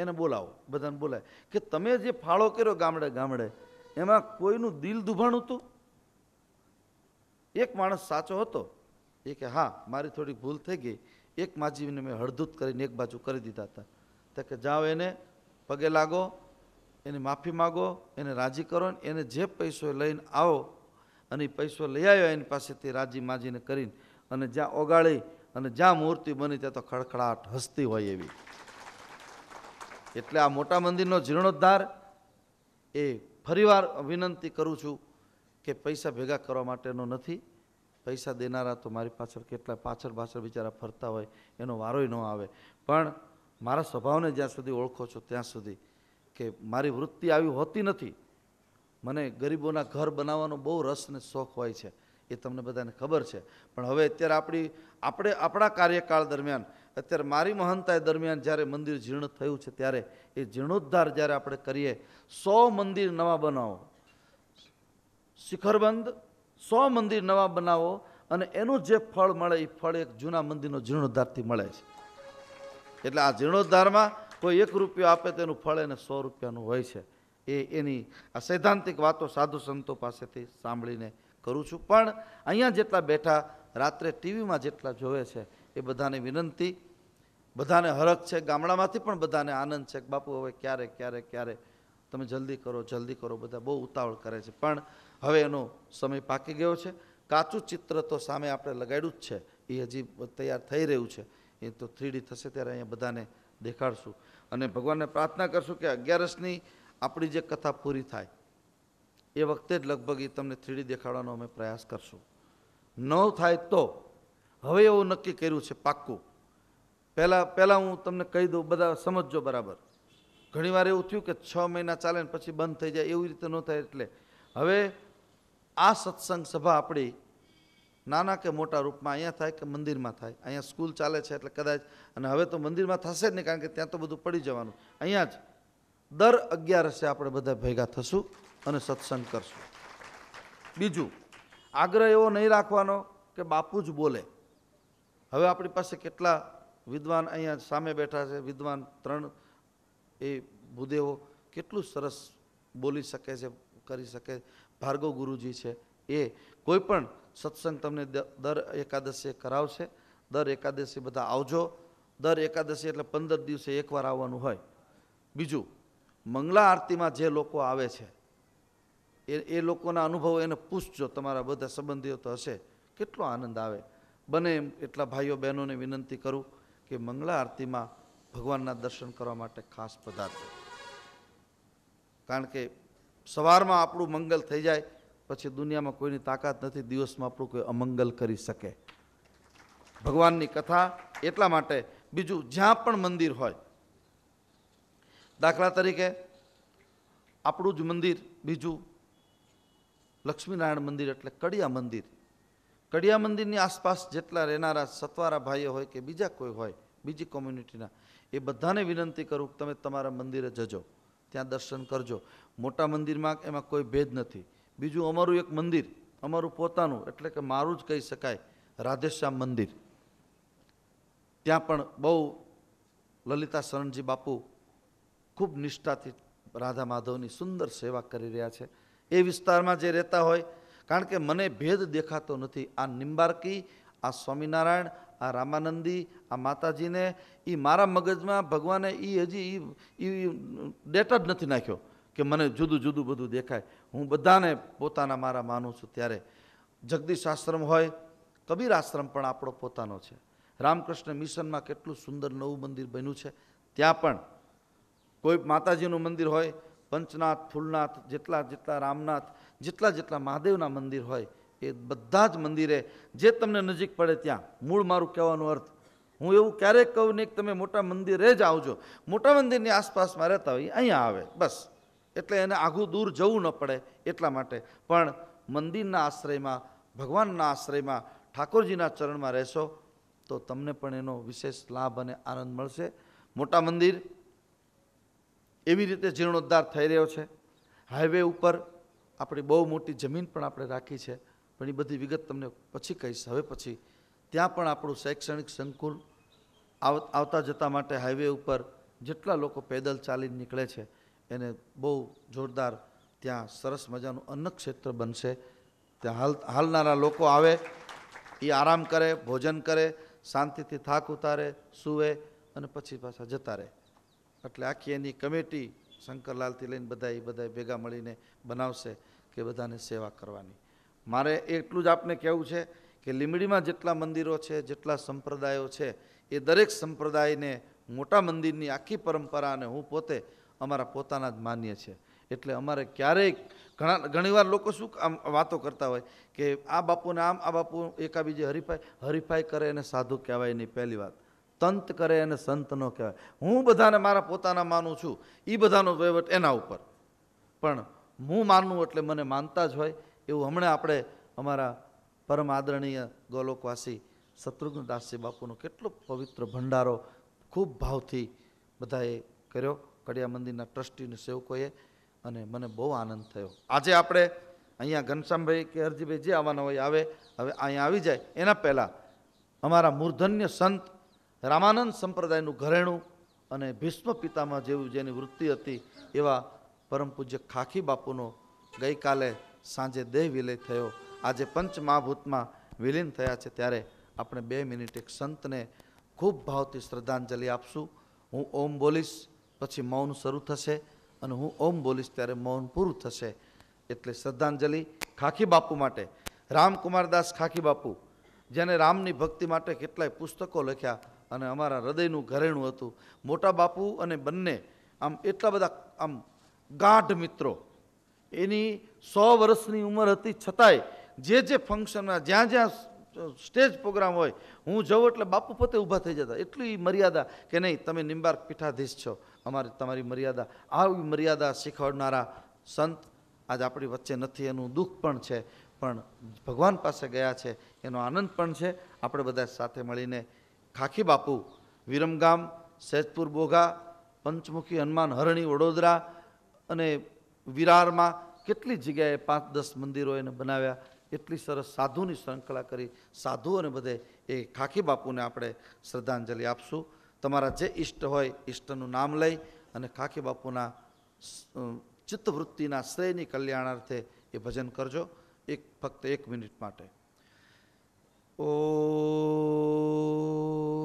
એને બોલાવો બધાને બોલાય કે તમે જે ફાળો કર્યો ગામડે ગામડે એમાં કોઈનું દિલ દુભાણું હતું એક માણસ સાચો હતો એ કે હા મારી થોડી ભૂલ થઈ ગઈ એક માજીને મેં હળધૂત કરીને એક બાજુ કરી દીધા હતા તો કે જાઓ એને પગે લાગો એને માફી માગો એને રાજી કરો ને એને જે પૈસો લઈને આવો અને એ પૈસો લઈ આવ્યો એની પાસેથી રાજી માજીને કરીને અને જ્યાં ઓગાળી અને જ્યાં મૂર્તિ બની ત્યાં તો ખડખડાટ હસતી હોય એવી એટલે આ મોટા મંદિરનો જીર્ણોદ્ધાર એ ફરીવાર વિનંતી કરું છું કે પૈસા ભેગા કરવા માટેનો નથી પૈસા દેનારા તો મારી પાછળ કેટલા પાછળ પાછળ બિચારા ફરતા હોય એનો વારોય ન આવે પણ મારા સ્વભાવને જ્યાં સુધી ઓળખો છો ત્યાં સુધી કે મારી વૃત્તિ આવી હોતી નથી મને ગરીબોના ઘર બનાવવાનો બહુ રસ ને શોખ હોય છે એ તમને બધાને ખબર છે પણ હવે અત્યારે આપણી આપણે આપણા કાર્યકાળ દરમિયાન અત્યારે મારી મહાનતા દરમિયાન જ્યારે મંદિર જીર્ણ થયું છે ત્યારે એ જીર્ણોદ્ધાર જ્યારે આપણે કરીએ સો મંદિર નવા બનાવો શિખરબંધ સો મંદિર નવા બનાવો અને એનું જે ફળ મળે એ ફળ એક જૂના મંદિરનો જીર્ણોદ્ધારથી મળે છે એટલે આ જીર્ણોદ્ધારમાં કોઈ એક રૂપિયો આપે તેનું ફળ એને સો રૂપિયાનું હોય છે એ એની આ સૈદ્ધાંતિક વાતો સાધુ સંતો પાસેથી સાંભળીને કરું છું પણ અહીંયા જેટલા બેઠા રાત્રે ટીવીમાં જેટલા જોવે છે એ બધાને વિનંતી બધાને હરખ છે ગામડામાંથી પણ બધાને આનંદ છે કે બાપુ હવે ક્યારે ક્યારે ક્યારે તમે જલ્દી કરો જલ્દી કરો બધા બહુ ઉતાવળ કરે છે પણ હવે એનો સમય પાકી ગયો છે કાચું ચિત્ર તો સામે આપણે લગાડ્યું જ છે એ હજી તૈયાર થઈ રહ્યું છે એ તો થ્રીડી થશે ત્યારે અહીંયા બધાને દેખાડશું અને ભગવાનને પ્રાર્થના કરશું કે અગિયારસની આપણી જે કથા પૂરી થાય એ વખતે જ લગભગ એ તમને થ્રીડી દેખાડવાનો અમે પ્રયાસ કરશું ન થાય તો હવે એવું નક્કી કર્યું છે પાક્કું પહેલાં પહેલાં હું તમને કહી દઉં બધા સમજજો બરાબર ઘણીવાર એવું થયું કે છ મહિના ચાલે ને પછી બંધ થઈ જાય એવી રીતે ન થાય એટલે હવે આ સત્સંગ સભા આપણી નાના કે મોટા રૂપમાં અહીંયા થાય કે મંદિરમાં થાય અહીંયા સ્કૂલ ચાલે છે એટલે કદાચ અને હવે તો મંદિરમાં થશે જ નહીં કારણ કે ત્યાં તો બધું પડી જવાનું અહીંયા જ દર અગિયારસે આપણે બધા ભેગા થશું અને સત્સંગ કરશું બીજું આગ્રહ એવો નહીં રાખવાનો કે બાપુ જ બોલે હવે આપણી પાસે કેટલા વિદ્વાન અહીંયા સામે બેઠા છે વિદ્વાન ત્રણ એ ભૂદેવો કેટલું સરસ બોલી શકે છે કરી શકે ભાર્ગવ ગુરુજી છે એ કોઈ પણ સત્સંગ તમને દર એકાદશીએ કરાવશે દર એકાદશી બધા આવજો દર એકાદશી એટલે પંદર દિવસે એકવાર આવવાનું હોય બીજું મંગલા આરતીમાં જે લોકો આવે છે એ એ લોકોના અનુભવો એને પૂછજો તમારા બધા સંબંધીઓ તો હશે કેટલો આનંદ આવે બને એટલા ભાઈઓ બહેનોને વિનંતી કરું કે મંગળા આરતીમાં ભગવાનના દર્શન કરવા માટે ખાસ પદાર્થ કારણ કે સવારમાં આપણું મંગલ થઈ જાય પછી દુનિયામાં કોઈની તાકાત નથી દિવસમાં આપણું કોઈ અમંગલ કરી શકે ભગવાનની કથા એટલા માટે બીજું જ્યાં પણ મંદિર હોય દાખલા તરીકે આપણું જ મંદિર બીજું લક્ષ્મીનારાયણ મંદિર એટલે કડિયા મંદિર કડિયા મંદિરની આસપાસ જેટલા રહેનારા સતવારા ભાઈઓ હોય કે બીજા કોઈ હોય બીજી કોમ્યુનિટીના એ બધાને વિનંતી કરું કે તમે તમારા મંદિરે જજો ત્યાં દર્શન કરજો મોટા મંદિરમાં એમાં કોઈ ભેદ નથી બીજું અમારું એક મંદિર અમારું પોતાનું એટલે કે મારું જ કહી શકાય રાધેશ્યામ મંદિર ત્યાં પણ બહુ લલિતા શરણજી બાપુ ખૂબ નિષ્ઠાથી રાધા માધવની સુંદર સેવા કરી રહ્યા છે એ વિસ્તારમાં જે રહેતા હોય કારણ કે મને ભેદ દેખાતો નથી આ નિંબારકી આ સ્વામિનારાયણ આ રામાનંદી આ માતાજીને એ મારા મગજમાં ભગવાને એ હજી એ એ ડેટા જ નથી નાખ્યો કે મને જુદું જુદું બધું દેખાય હું બધાને પોતાના મારા માનું છું ત્યારે જગદીશ આશ્રમ હોય કબીર આશ્રમ પણ આપણો પોતાનો છે રામકૃષ્ણ મિશનમાં કેટલું સુંદર નવું મંદિર બન્યું છે ત્યાં પણ કોઈ માતાજીનું મંદિર હોય પંચનાથ ફૂલનાથ જેટલા જેટલા રામનાથ જેટલા જેટલા મહાદેવના મંદિર હોય એ બધા જ મંદિરે જે તમને નજીક પડે ત્યાં મૂળ મારું કહેવાનો અર્થ હું એવું ક્યારેક કહું નહીં કે તમે મોટા મંદિરે જ આવજો મોટા મંદિરની આસપાસમાં રહેતા હોય અહીંયા આવે બસ એટલે એને આઘું દૂર જવું ન પડે એટલા માટે પણ મંદિરના આશ્રયમાં ભગવાનના આશ્રયમાં ઠાકોરજીના ચરણમાં રહેશો તો તમને પણ એનો વિશેષ લાભ અને આનંદ મળશે મોટા મંદિર એવી રીતે જીર્ણોદ્ધાર થઈ રહ્યો છે હાઈવે ઉપર આપણી બહુ મોટી જમીન પણ આપણે રાખી છે પણ એ બધી વિગત તમને પછી કહીશ હવે પછી ત્યાં પણ આપણું શૈક્ષણિક સંકુલ આવ આવતા જતા માટે હાઈવે ઉપર જેટલા લોકો પેદલ ચાલીને નીકળે છે એને બહુ જોરદાર ત્યાં સરસ મજાનું અન્નક્ષેત્ર બનશે ત્યાં હાલ હાલનારા લોકો આવે એ આરામ કરે ભોજન કરે શાંતિથી થાક ઉતારે સૂવે અને પછી પાછા જતા રહે એટલે આખી એની કમિટી શંકરલાલથી લઈને બધા એ બધા ભેગા મળીને બનાવશે કે બધાને સેવા કરવાની મારે એટલું જ આપને કહેવું છે કે લીમડીમાં જેટલા મંદિરો છે જેટલા સંપ્રદાયો છે એ દરેક સંપ્રદાયને મોટા મંદિરની આખી પરંપરા અને હું પોતે અમારા પોતાના જ માન્ય છે એટલે અમારે ક્યારેક ઘણા ઘણીવાર લોકો શું આમ વાતો કરતા હોય કે આ બાપુને આમ આ બાપુ એકાબીજે હરીફાઈ હરીફાઈ કરે એને સાધુ કહેવાય નહીં પહેલી વાત તંત કરે અને સંતનો કહેવાય હું બધાને મારા પોતાના માનું છું એ બધાનો વહીવટ એના ઉપર પણ હું માનું એટલે મને માનતા જ હોય એવું હમણાં આપણે અમારા પરમ આદરણીય ગોલોકવાસી શત્રુઘ્નદાસજી બાપુનો કેટલો પવિત્ર ભંડારો ખૂબ ભાવથી બધાએ કર્યો કડિયા મંદિરના ટ્રસ્ટીને સેવકોએ અને મને બહુ આનંદ થયો આજે આપણે અહીંયા ઘનશ્યામભાઈ કે હરજીભાઈ જે આવવાના હોય આવે હવે અહીંયા આવી જાય એના પહેલાં અમારા મૂર્ધન્ય સંત રામાનંદ સંપ્રદાયનું ઘરેણું અને ભીષ્મ પિતામાં જેવું જેની વૃત્તિ હતી એવા પરમ પૂજ્ય ખાખી બાપુનો ગઈકાલે સાંજે દેહ વિલય થયો આજે પંચમહાભૂતમાં વિલીન થયા છે ત્યારે આપણે બે મિનિટ એક સંતને ખૂબ ભાવથી શ્રદ્ધાંજલિ આપશું હું ઓમ બોલીશ પછી મૌન શરૂ થશે અને હું ઓમ બોલીશ ત્યારે મૌન પૂરું થશે એટલે શ્રદ્ધાંજલિ ખાખી બાપુ માટે રામકુમારદાસ ખાખી બાપુ જેને રામની ભક્તિ માટે કેટલાય પુસ્તકો લખ્યા અને અમારા હૃદયનું ઘરેણું હતું મોટા બાપુ અને બંને આમ એટલા બધા આમ ગાઢ મિત્રો એની સો વર્ષની ઉંમર હતી છતાંય જે જે ફંક્શનના જ્યાં જ્યાં સ્ટેજ પ્રોગ્રામ હોય હું જાઉં એટલે બાપુ પોતે ઊભા થઈ જતા એટલી મર્યાદા કે નહીં તમે નિંબાર્ક પીઠાધીશ છો અમારે તમારી મર્યાદા આવી મર્યાદા શીખવાડનારા સંત આજ આપણી વચ્ચે નથી એનું દુઃખ પણ છે પણ ભગવાન પાસે ગયા છે એનો આનંદ પણ છે આપણે બધા સાથે મળીને ખાખી બાપુ વિરમગામ સૈદપુર બોઘા પંચમુખી હનુમાન હરણી વડોદરા અને વિરારમાં કેટલી જગ્યાએ પાંચ દસ મંદિરો એને બનાવ્યા એટલી સરસ સાધુની શૃંખલા કરી સાધુ અને બધે એ ખાખી બાપુને આપણે શ્રદ્ધાંજલિ આપશું તમારા જે ઈષ્ટ હોય ઈષ્ટનું નામ લઈ અને ખાખી બાપુના ચિત્તવૃત્તિના શ્રેયની કલ્યાણાર્થે એ ભજન કરજો એક ફક્ત એક મિનિટ માટે Oh.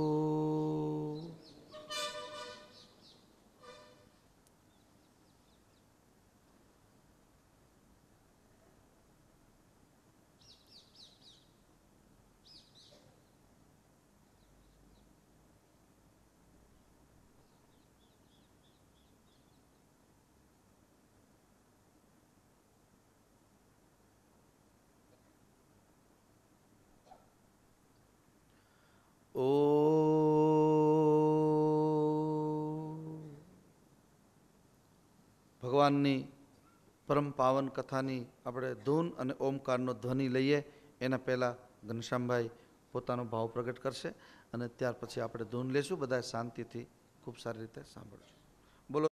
ભગવાનની પરમ પાવન કથાની આપણે ધૂન અને ઓમકારનો ધ્વનિ લઈએ એના પહેલાં ઘનશ્યામભાઈ પોતાનો ભાવ પ્રગટ કરશે અને ત્યાર પછી આપણે ધૂન લેશું બધા શાંતિથી ખૂબ સારી રીતે સાંભળશું